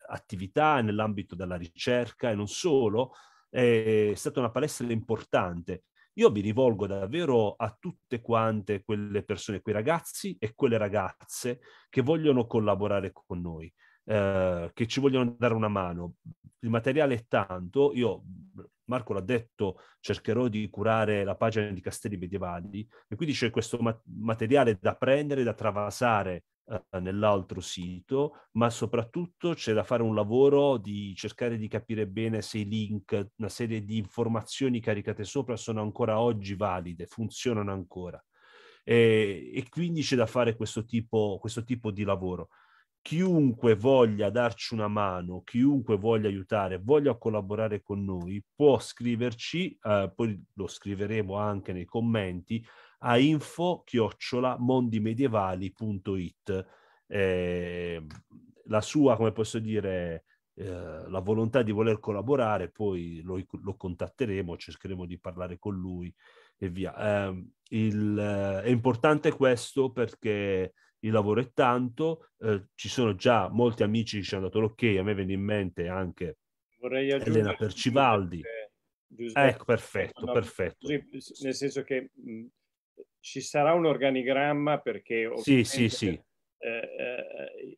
Speaker 4: attività nell'ambito della ricerca e non solo, eh, è stata una palestra importante io mi rivolgo davvero a tutte quante quelle persone, quei ragazzi e quelle ragazze che vogliono collaborare con noi, eh, che ci vogliono dare una mano. Il materiale è tanto, io Marco l'ha detto, cercherò di curare la pagina di Castelli Medievali e quindi c'è questo ma- materiale da prendere, da travasare eh, nell'altro sito, ma soprattutto c'è da fare un lavoro di cercare di capire bene se i link, una serie di informazioni caricate sopra sono ancora oggi valide, funzionano ancora. E, e quindi c'è da fare questo tipo, questo tipo di lavoro chiunque voglia darci una mano, chiunque voglia aiutare, voglia collaborare con noi, può scriverci, eh, poi lo scriveremo anche nei commenti, a info mondimedievali.it. Eh, la sua, come posso dire, eh, la volontà di voler collaborare, poi lo, lo, contatteremo, cercheremo di parlare con lui e via. Ehm, eh, il, è importante questo perché il lavoro è tanto, eh, ci sono già molti amici che ci hanno dato l'ok, a me viene in mente anche
Speaker 2: Elena Percivaldi. Giuseppe, ecco, perfetto, no, perfetto. Nel senso che ci sarà un organigramma perché... Sì, sì, sì. Eh, eh,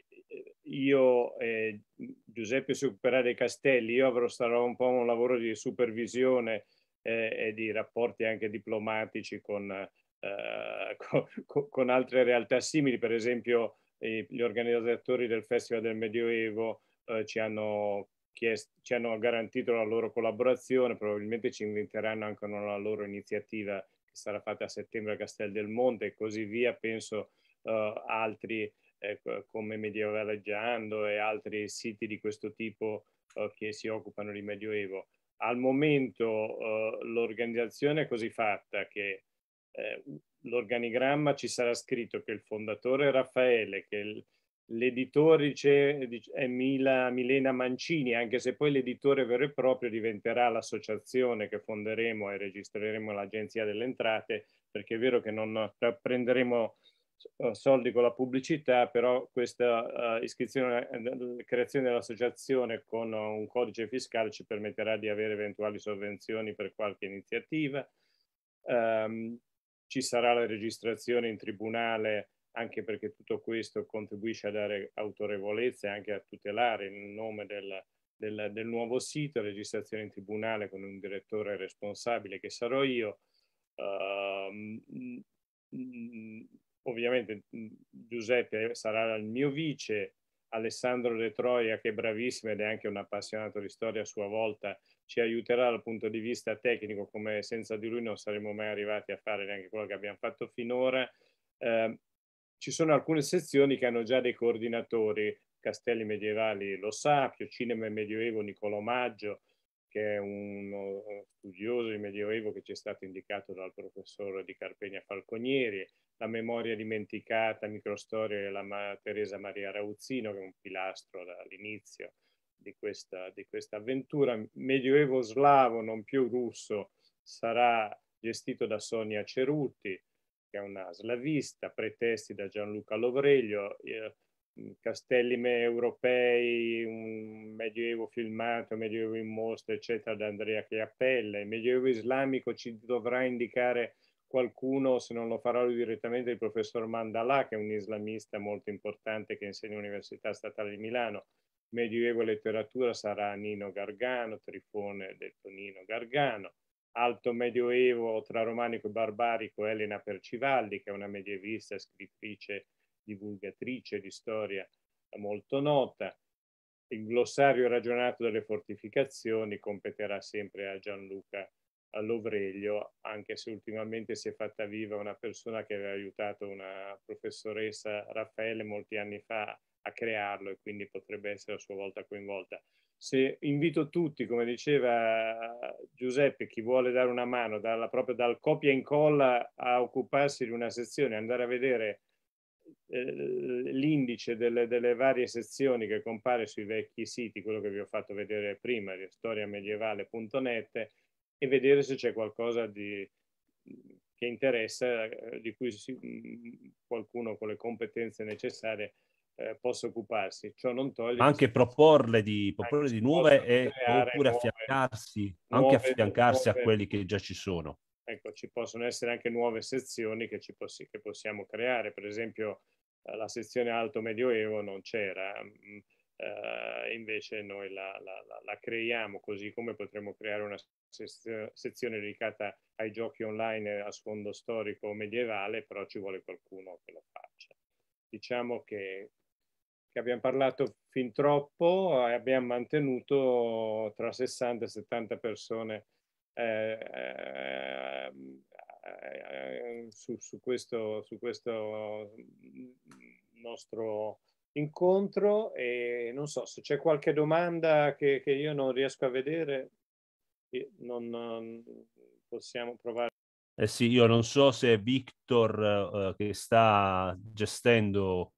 Speaker 2: io e Giuseppe Superare dei Castelli, io avrò, sarò un po' un lavoro di supervisione eh, e di rapporti anche diplomatici con, eh, [LAUGHS] con, con altre realtà simili, per esempio gli organizzatori del Festival del Medioevo eh, ci, hanno ci hanno garantito la loro collaborazione, probabilmente ci inventeranno anche una loro iniziativa che sarà fatta a settembre a Castel del Monte e così via, penso uh, altri eh, come Mediovaleggiando e altri siti di questo tipo uh, che si occupano di Medioevo. Al momento uh, l'organizzazione è così fatta che eh, l'organigramma ci sarà scritto che il fondatore Raffaele, che il, l'editorice è Mila, Milena Mancini, anche se poi l'editore vero e proprio diventerà l'associazione che fonderemo e registreremo l'Agenzia delle Entrate, perché è vero che non prenderemo eh, soldi con la pubblicità, però questa uh, iscrizione, eh, creazione dell'associazione con un codice fiscale ci permetterà di avere eventuali sovvenzioni per qualche iniziativa. Um, ci sarà la registrazione in tribunale anche perché tutto questo contribuisce a dare autorevolezza e anche a tutelare il nome del, del, del nuovo sito, registrazione in tribunale con un direttore responsabile che sarò io. Uh, ovviamente mm, Giuseppe sarà il mio vice, Alessandro De Troia che è bravissimo ed è anche un appassionato di storia a sua volta, ci aiuterà dal punto di vista tecnico come senza di lui non saremmo mai arrivati a fare neanche quello che abbiamo fatto finora. Eh, ci sono alcune sezioni che hanno già dei coordinatori, Castelli Medievali Lo Sapio, Cinema e Medioevo Nicolo Maggio, che è uno studioso di Medioevo che ci è stato indicato dal professore di Carpegna Falconieri, La memoria dimenticata, Microstoria della Ma Teresa Maria Rauzzino, che è un pilastro dall'inizio di questa, di questa avventura. Medioevo slavo, non più russo, sarà gestito da Sonia Ceruti, che è una slavista, pretesti da Gianluca Lovreglio, eh, mm, castelli europei, un medioevo filmato, medioevo in mostra, eccetera, da Andrea Chiappella. Il medioevo islamico ci dovrà indicare qualcuno, se non lo farà lui direttamente, il professor Mandalà, che è un islamista molto importante che insegna all'Università Statale di Milano. Medioevo letteratura sarà Nino Gargano, Trifone detto Nino Gargano alto medioevo tra romanico e barbarico Elena Percivalli, che è una medievista, scrittrice, divulgatrice di storia molto nota. Il glossario ragionato delle fortificazioni competerà sempre a Gianluca Lovreglio, anche se ultimamente si è fatta viva una persona che aveva aiutato una professoressa Raffaele molti anni fa a crearlo e quindi potrebbe essere a sua volta coinvolta se invito tutti, come diceva Giuseppe, chi vuole dare una mano, dalla, proprio dal copia e incolla a occuparsi di una sezione, andare a vedere eh, l'indice delle, delle, varie sezioni che compare sui vecchi siti, quello che vi ho fatto vedere prima, di storiamedievale.net, e vedere se c'è qualcosa di, che interessa, eh, di cui si, mm, qualcuno con le competenze necessarie eh, possa occuparsi. Ciò non toglie... Anche
Speaker 4: proporle di, proporle di nuove e, oppure affiancarsi, nuove, anche affiancarsi nuove, a quelli che già ci sono.
Speaker 2: Ecco, ci possono essere anche nuove sezioni che, ci poss- che possiamo creare, per esempio eh, la sezione alto medioevo non c'era, mm, eh, invece noi la, la, la, la, creiamo così come potremmo creare una sezione dedicata ai giochi online a sfondo storico medievale, però ci vuole qualcuno che lo faccia. Diciamo che che abbiamo parlato fin troppo e eh, abbiamo mantenuto tra 60 e 70 persone eh, eh, eh, su, su, questo, su questo nostro incontro e non so se c'è qualche domanda che, che io non riesco a vedere, non, non possiamo provare.
Speaker 4: Eh sì, io non so se Victor eh, che sta gestendo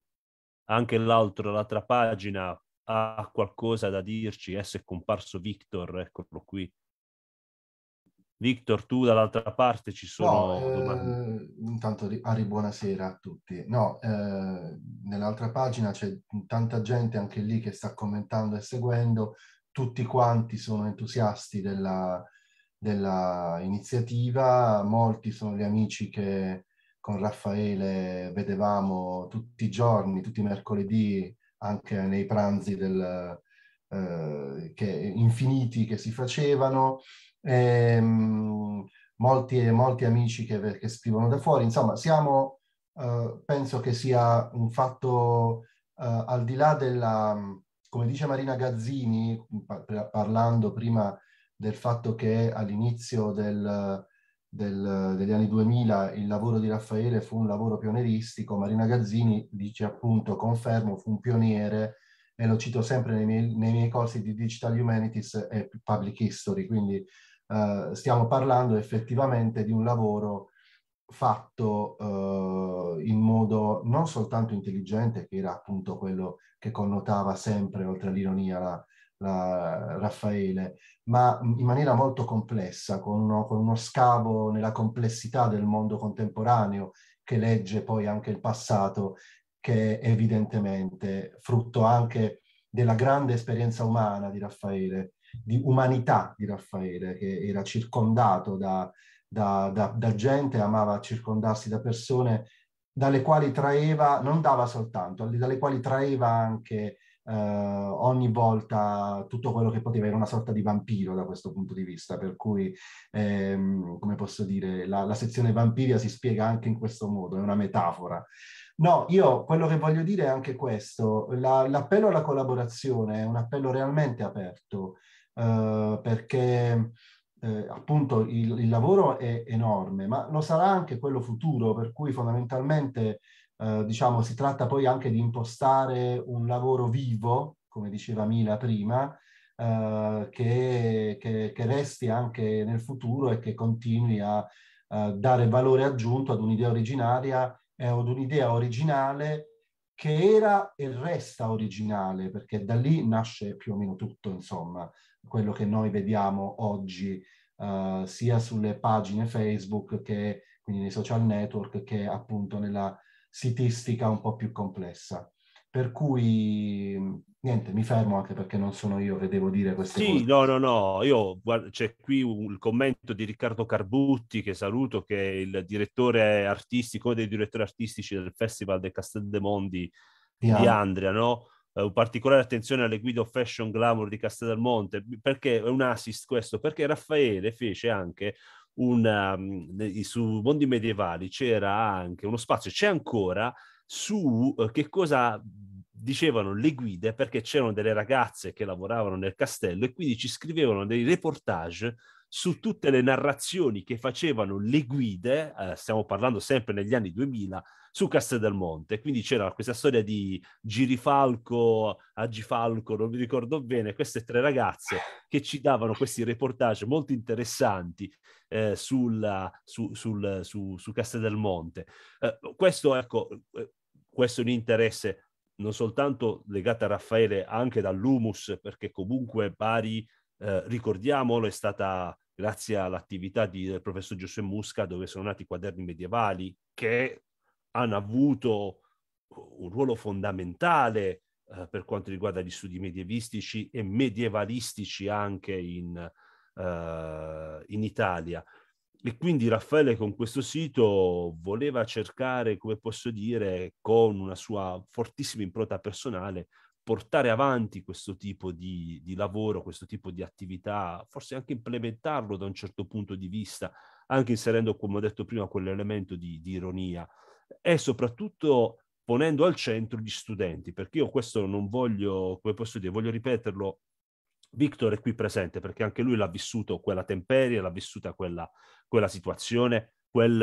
Speaker 4: anche l'altro, l'altra pagina ha qualcosa da dirci, eh, è comparso Victor, eccolo qui. Victor, tu dall'altra parte ci sono no, eh, domande.
Speaker 3: Eh, intanto Ari, buonasera a tutti. No, eh, nell'altra pagina c'è tanta gente anche lì che sta commentando e seguendo, tutti quanti sono entusiasti della, della iniziativa, molti sono gli amici che con Raffaele vedevamo tutti i giorni, tutti i mercoledì, anche nei pranzi del, eh, che, infiniti che si facevano, e, ehm, molti, molti, amici che, che, scrivono da fuori. Insomma, siamo, eh, penso che sia un fatto eh, al di là della, come dice Marina Gazzini, parlando prima del fatto che all'inizio del del, degli anni 2000 il lavoro di Raffaele fu un lavoro pionieristico, Marina Gazzini dice appunto, confermo, fu un pioniere e lo cito sempre nei miei, nei miei corsi di Digital Humanities e Public History, quindi eh, stiamo parlando effettivamente di un lavoro fatto eh, in modo non soltanto intelligente, che era appunto quello che connotava sempre, oltre all'ironia, la, la, Raffaele, ma in maniera molto complessa, con uno, con uno scavo nella complessità del mondo contemporaneo che legge poi anche il passato, che è evidentemente frutto anche della grande esperienza umana di Raffaele, di umanità di Raffaele, che era circondato da, da, da, da gente, amava circondarsi da persone dalle quali traeva, non dava soltanto, dalle quali traeva anche eh, ogni volta tutto quello che poteva era una sorta di vampiro da questo punto di vista, per cui, ehm, come posso dire, la, la sezione vampiria si spiega anche in questo modo, è una metafora. No, io quello che voglio dire è anche questo, la, l'appello alla collaborazione è un appello realmente aperto, eh, perché eh, appunto il, il, lavoro è enorme, ma lo sarà anche quello futuro, per cui fondamentalmente eh, diciamo, si tratta poi anche di impostare un lavoro vivo, come diceva Mila prima, eh, che, che, che, resti anche nel futuro e che continui a, a dare valore aggiunto ad un'idea originaria eh, ad un'idea originale che era e resta originale, perché da lì nasce più o meno tutto, insomma, quello che noi vediamo oggi eh, sia sulle pagine Facebook che quindi nei social network che appunto nella sitistica un po' più complessa. Per cui, niente, mi fermo anche perché non sono io che devo dire queste sì, cose.
Speaker 4: Sì, no, no, no, io, guardo, c'è qui un commento di Riccardo Carbutti che saluto, che è il direttore artistico, uno dei direttori artistici del Festival del Castel de Mondi yeah. di Andrea, no? Uh, particolare attenzione alle guide fashion glamour di Castel del Monte, perché è un assist questo, perché Raffaele fece anche una, ehm, su mondi medievali c'era anche uno spazio, c'è ancora, su eh, che cosa dicevano le guide, perché c'erano delle ragazze che lavoravano nel castello e quindi ci scrivevano dei reportage su tutte le narrazioni che facevano le guide, eh, stiamo parlando sempre negli anni 2000, su Castel del Monte. Quindi c'era questa storia di Girifalco, Agifalco, non mi ricordo bene, queste tre ragazze che ci davano questi reportage molto interessanti eh, sulla, su, sul, su, su Castel del Monte. Eh, questo, ecco, eh, questo è un interesse non soltanto legato a Raffaele, anche dall'humus, perché comunque Bari, eh, ricordiamolo, è stata grazie all'attività di, del professor Giuseppe Musca, dove sono nati i quaderni medievali, che hanno avuto un ruolo fondamentale eh, per quanto riguarda gli studi medievistici e medievalistici anche in, eh, in Italia. E quindi Raffaele con questo sito voleva cercare, come posso dire, con una sua fortissima impronta personale, portare avanti questo tipo di, di, lavoro, questo tipo di attività, forse anche implementarlo da un certo punto di vista, anche inserendo, come ho detto prima, quell'elemento di, di ironia e soprattutto ponendo al centro gli studenti, perché io questo non voglio, come posso dire, voglio ripeterlo, Victor è qui presente perché anche lui l'ha vissuto quella temperie, l'ha vissuta quella, quella situazione, quel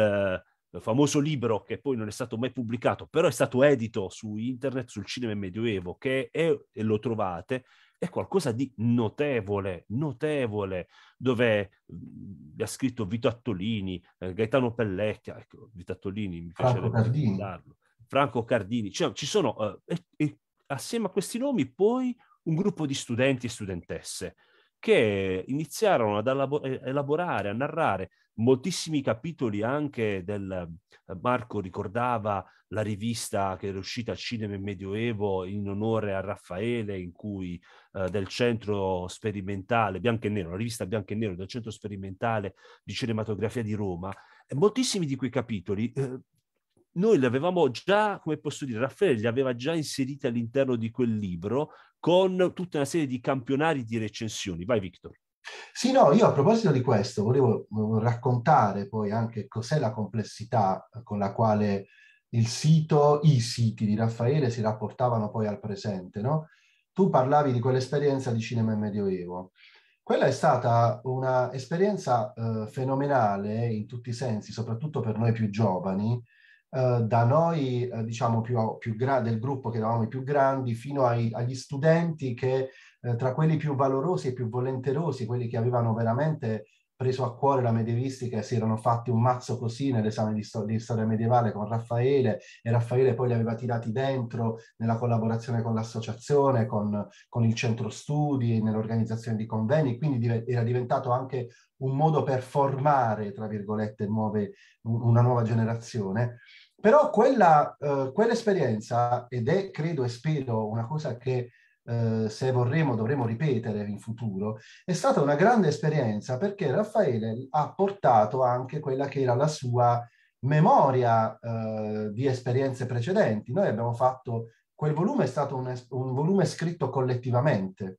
Speaker 4: eh, famoso libro che poi non è stato mai pubblicato, però è stato edito su internet sul cinema medioevo, che è, e lo trovate, è qualcosa di notevole, notevole, dove mhmm, ha scritto Vito Attolini, eh, Gaetano Pellecchia, ecco, Vito Attolini mi piacerebbe ricordarlo, Franco Cardini, cioè, ci sono, eh, e, e, assieme a questi nomi poi un gruppo di studenti e studentesse che iniziarono ad eh, elaborare, a narrare moltissimi capitoli anche del... Eh, Marco ricordava la rivista che era uscita Cinema e Medioevo in onore a Raffaele, in cui eh, del centro sperimentale, bianco e nero, la rivista bianco e nero del centro sperimentale di cinematografia di Roma, e moltissimi di quei capitoli eh, noi le avevamo già, come posso dire, Raffaele le aveva già inserite all'interno di quel libro con tutta una serie di campionari di recensioni. Vai Victor.
Speaker 3: Sì, no, io a proposito di questo volevo mm, raccontare poi anche cos'è la complessità con la quale il sito, i siti di Raffaele si rapportavano poi al presente, no? Tu parlavi di quell'esperienza di cinema e medioevo. Quella è stata un'esperienza eh, fenomenale in tutti i sensi, soprattutto per noi più giovani, eh, da noi, eh, diciamo, più, più gra- del gruppo che eravamo i più grandi, fino ai, agli studenti che eh, tra quelli più valorosi e più volenterosi, quelli che avevano veramente preso a cuore la medievistica e si erano fatti un mazzo così nell'esame di, stor- di, storia medievale con Raffaele e Raffaele poi li aveva tirati dentro nella collaborazione con l'associazione, con, con il centro studi, nell'organizzazione di convegni, quindi div- era diventato anche un modo per formare, tra virgolette, nuove, una nuova generazione però quella, eh, quell'esperienza, ed è credo e spero una cosa che eh, se vorremo dovremo ripetere in futuro, è stata una grande esperienza perché Raffaele ha portato anche quella che era la sua memoria eh, di esperienze precedenti. Noi abbiamo fatto, quel volume è stato un, un volume scritto collettivamente,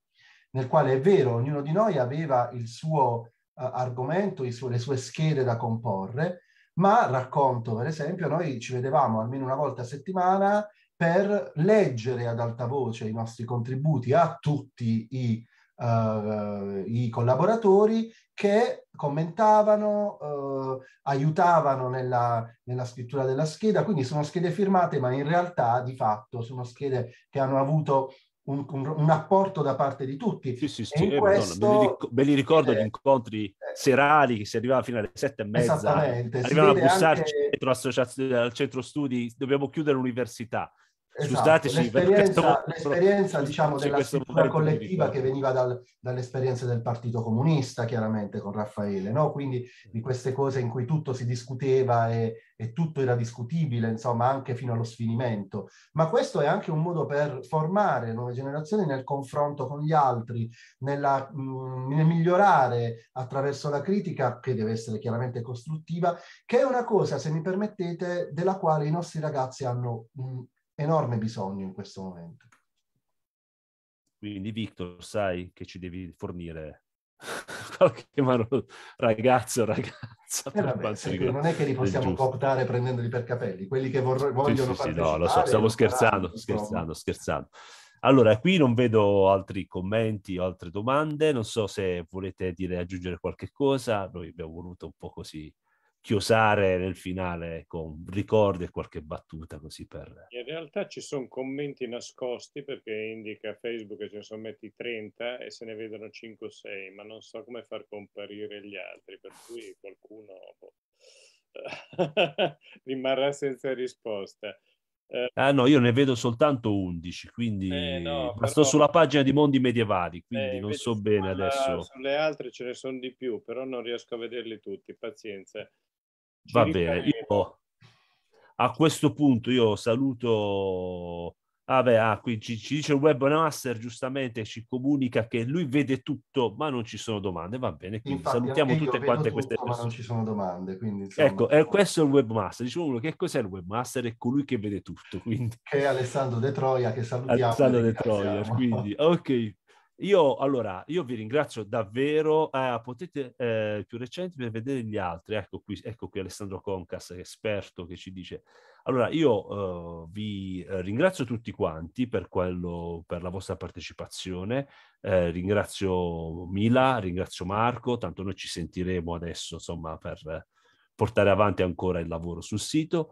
Speaker 3: nel quale è vero, ognuno di noi aveva il suo eh, argomento, suo, le sue schede da comporre, ma racconto per esempio, noi ci vedevamo almeno una volta a settimana per leggere ad alta voce i nostri contributi a tutti i, uh, i collaboratori che commentavano, uh, aiutavano nella, nella, scrittura della scheda, quindi sono schede firmate, ma in realtà di fatto sono schede che hanno avuto un, un, un, apporto da parte di tutti.
Speaker 4: Sì, sì, sì, eh, questo... me, li ricordo eh, gli incontri eh, serali che si arrivava fino alle sette e mezza, arrivavano a bussarci anche... al centro studi, dobbiamo chiudere l'università. Esatto. Scusateci, l'esperienza, l'esperienza diciamo, della struttura collettiva
Speaker 3: che veniva dal, dall'esperienza del Partito Comunista, chiaramente, con Raffaele, no? quindi di queste cose in cui tutto si discuteva e, e, tutto era discutibile, insomma, anche fino allo sfinimento. Ma questo è anche un modo per formare nuove generazioni nel confronto con gli altri, nella, mh, mm, nel migliorare attraverso la critica, che deve essere chiaramente costruttiva, che è una cosa, se mi permettete, della quale i nostri ragazzi hanno... Mh, mm, enorme bisogno in questo momento.
Speaker 4: Quindi Victor, sai che ci devi fornire [LAUGHS] qualche mano, ragazzo, ragazza. Eh vabbè, senti, non è che li possiamo cooptare
Speaker 3: prendendoli per capelli, quelli che vor- vogliono sì, sì, sì no, lo so, stiamo scherzando, scherzando,
Speaker 4: scherzando. Allora, qui non vedo altri commenti o altre domande, non so se volete dire, aggiungere qualche cosa, noi abbiamo voluto un po' così chiosare nel finale con ricordi e qualche battuta così per...
Speaker 2: In realtà ci sono commenti nascosti perché indica Facebook che ce ne sono metti 30 e se ne vedono 5 o 6, ma non so come far comparire gli altri, per cui qualcuno boh, [LAUGHS] rimarrà senza risposta. Eh,
Speaker 4: ah no, io ne vedo soltanto 11, quindi eh, no, però... sto sulla pagina di Mondi Medievali, eh, quindi eh, non so bene adesso.
Speaker 2: Sulle altre ce ne sono di più, però non riesco a vederli tutti, pazienza. Va bene, io
Speaker 4: a questo punto io saluto... Ah beh, ah, qui ci, ci dice il webmaster giustamente, ci comunica che lui vede tutto, ma non ci sono domande. Va bene, quindi Infatti, salutiamo tutte quante tutto, queste persone. Ma non ci
Speaker 3: sono domande, quindi, insomma... Ecco,
Speaker 4: eh, questo è il webmaster. Diciamo che cos'è il webmaster? È colui che vede tutto. Quindi. Che
Speaker 3: è Alessandro De Troia, che salutiamo. Alessandro De Troia, quindi,
Speaker 4: [LAUGHS] ok. Io allora, io vi ringrazio davvero, eh, potete eh, più recenti per vedere gli altri, ecco qui, ecco qui Alessandro Concas, esperto, che ci dice, allora io eh, vi eh, ringrazio tutti quanti per, quello, per la vostra partecipazione, eh, ringrazio Mila, ringrazio Marco, tanto noi ci sentiremo adesso insomma per portare avanti ancora il lavoro sul sito,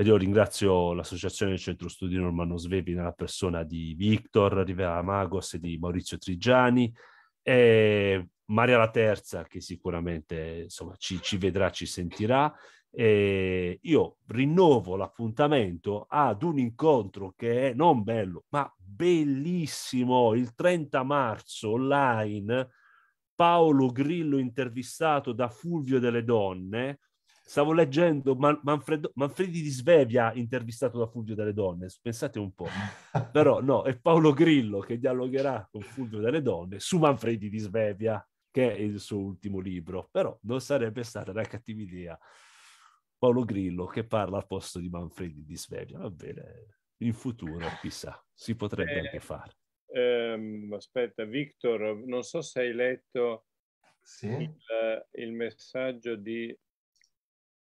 Speaker 4: ed io ringrazio l'associazione del Centro Studi Normano Svevi nella persona di Victor Rivera Magos e di Maurizio Trigiani e Maria la Terza che sicuramente insomma, ci, ci vedrà, ci sentirà. E io rinnovo l'appuntamento ad un incontro che è non bello, ma bellissimo, il 30 marzo online, Paolo Grillo intervistato da Fulvio delle Donne, Stavo leggendo Man- Manfredo- Manfredi di Svevia intervistato da Fulvio delle Donne, pensate un po', [LAUGHS] però no, è Paolo Grillo che dialogherà con Fulvio delle Donne su Manfredi di Svevia, che è il suo ultimo libro, però non sarebbe stata una cattiva idea Paolo Grillo che parla al posto di Manfredi di Svevia, va bene, in futuro chissà, si potrebbe eh, anche fare.
Speaker 2: Ehm, aspetta, Victor, non so se hai letto... Sì. Il, il, messaggio di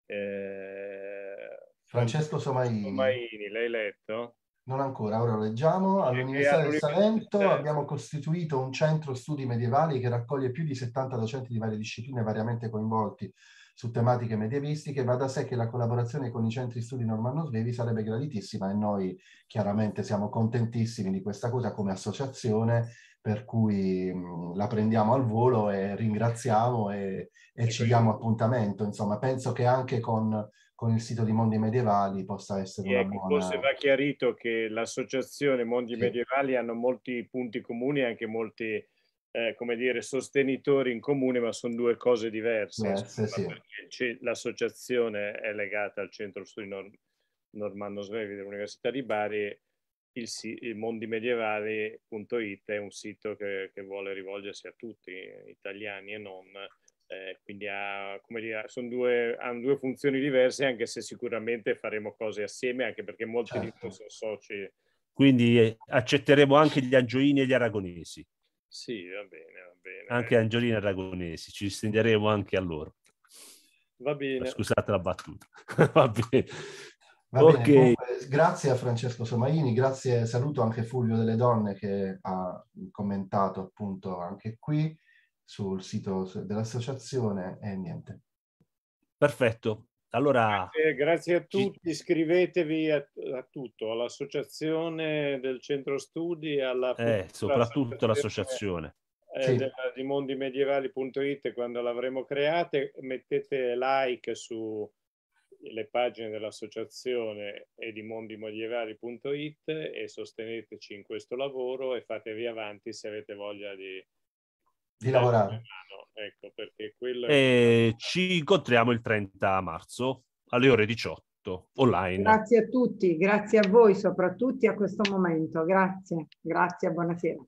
Speaker 2: eh, Francesco Somaini. Somaini, l'hai letto?
Speaker 3: Non ancora, ora lo leggiamo. All'Università eh, di Salento abbiamo costituito un centro studi medievali che raccoglie più di 70 docenti di varie discipline variamente coinvolti su tematiche medievistiche. Va da sé che la collaborazione con i centri studi Normanno Svevi sarebbe graditissima e noi chiaramente siamo contentissimi di questa cosa come associazione per cui mh, la prendiamo al volo e ringraziamo e, e ci diamo appuntamento. Insomma, penso che anche con, con, il sito di Mondi Medievali possa essere ecco, una buona... Forse
Speaker 2: va chiarito che l'associazione Mondi sì. Medievali hanno molti punti comuni e anche molti... Eh, come dire, sostenitori in comune, ma sono due cose diverse. Yes, insomma, sì. L'associazione è legata al Centro Studi Nor- Normando Svevi dell'Università di Bari il, il mondimedievali.it è un sito che, che, vuole rivolgersi a tutti, italiani e non, eh, quindi ha, dire, due, hanno due funzioni diverse anche se sicuramente faremo cose assieme, anche perché molti certo. di noi certo. sono soci.
Speaker 4: Quindi eh, accetteremo anche gli angioini e gli aragonesi.
Speaker 2: Sì, va bene, va bene. Anche
Speaker 4: angioini e aragonesi, ci stenderemo anche a loro.
Speaker 2: Va bene. Scusate
Speaker 4: la battuta. [LAUGHS] va bene. Va okay. bene, comunque,
Speaker 3: grazie a Francesco Somaini, grazie, saluto anche Fulvio delle Donne che ha commentato appunto anche qui sul sito dell'associazione e niente.
Speaker 4: Perfetto, allora...
Speaker 2: Grazie, grazie a tutti, iscrivetevi a, a tutto, all'associazione del centro studi, alla... Eh, soprattutto
Speaker 4: l'associazione.
Speaker 2: Eh, sì. della, di mondimedievali.it quando l'avremo creata, mettete like su le pagine dell'associazione e e sosteneteci in questo lavoro e fatevi avanti se avete voglia di, di lavorare. Ecco, che...
Speaker 4: Ci incontriamo il 30 marzo alle ore 18 online. Grazie
Speaker 1: a tutti,
Speaker 5: grazie a voi soprattutto a questo momento. Grazie, grazie, buonasera.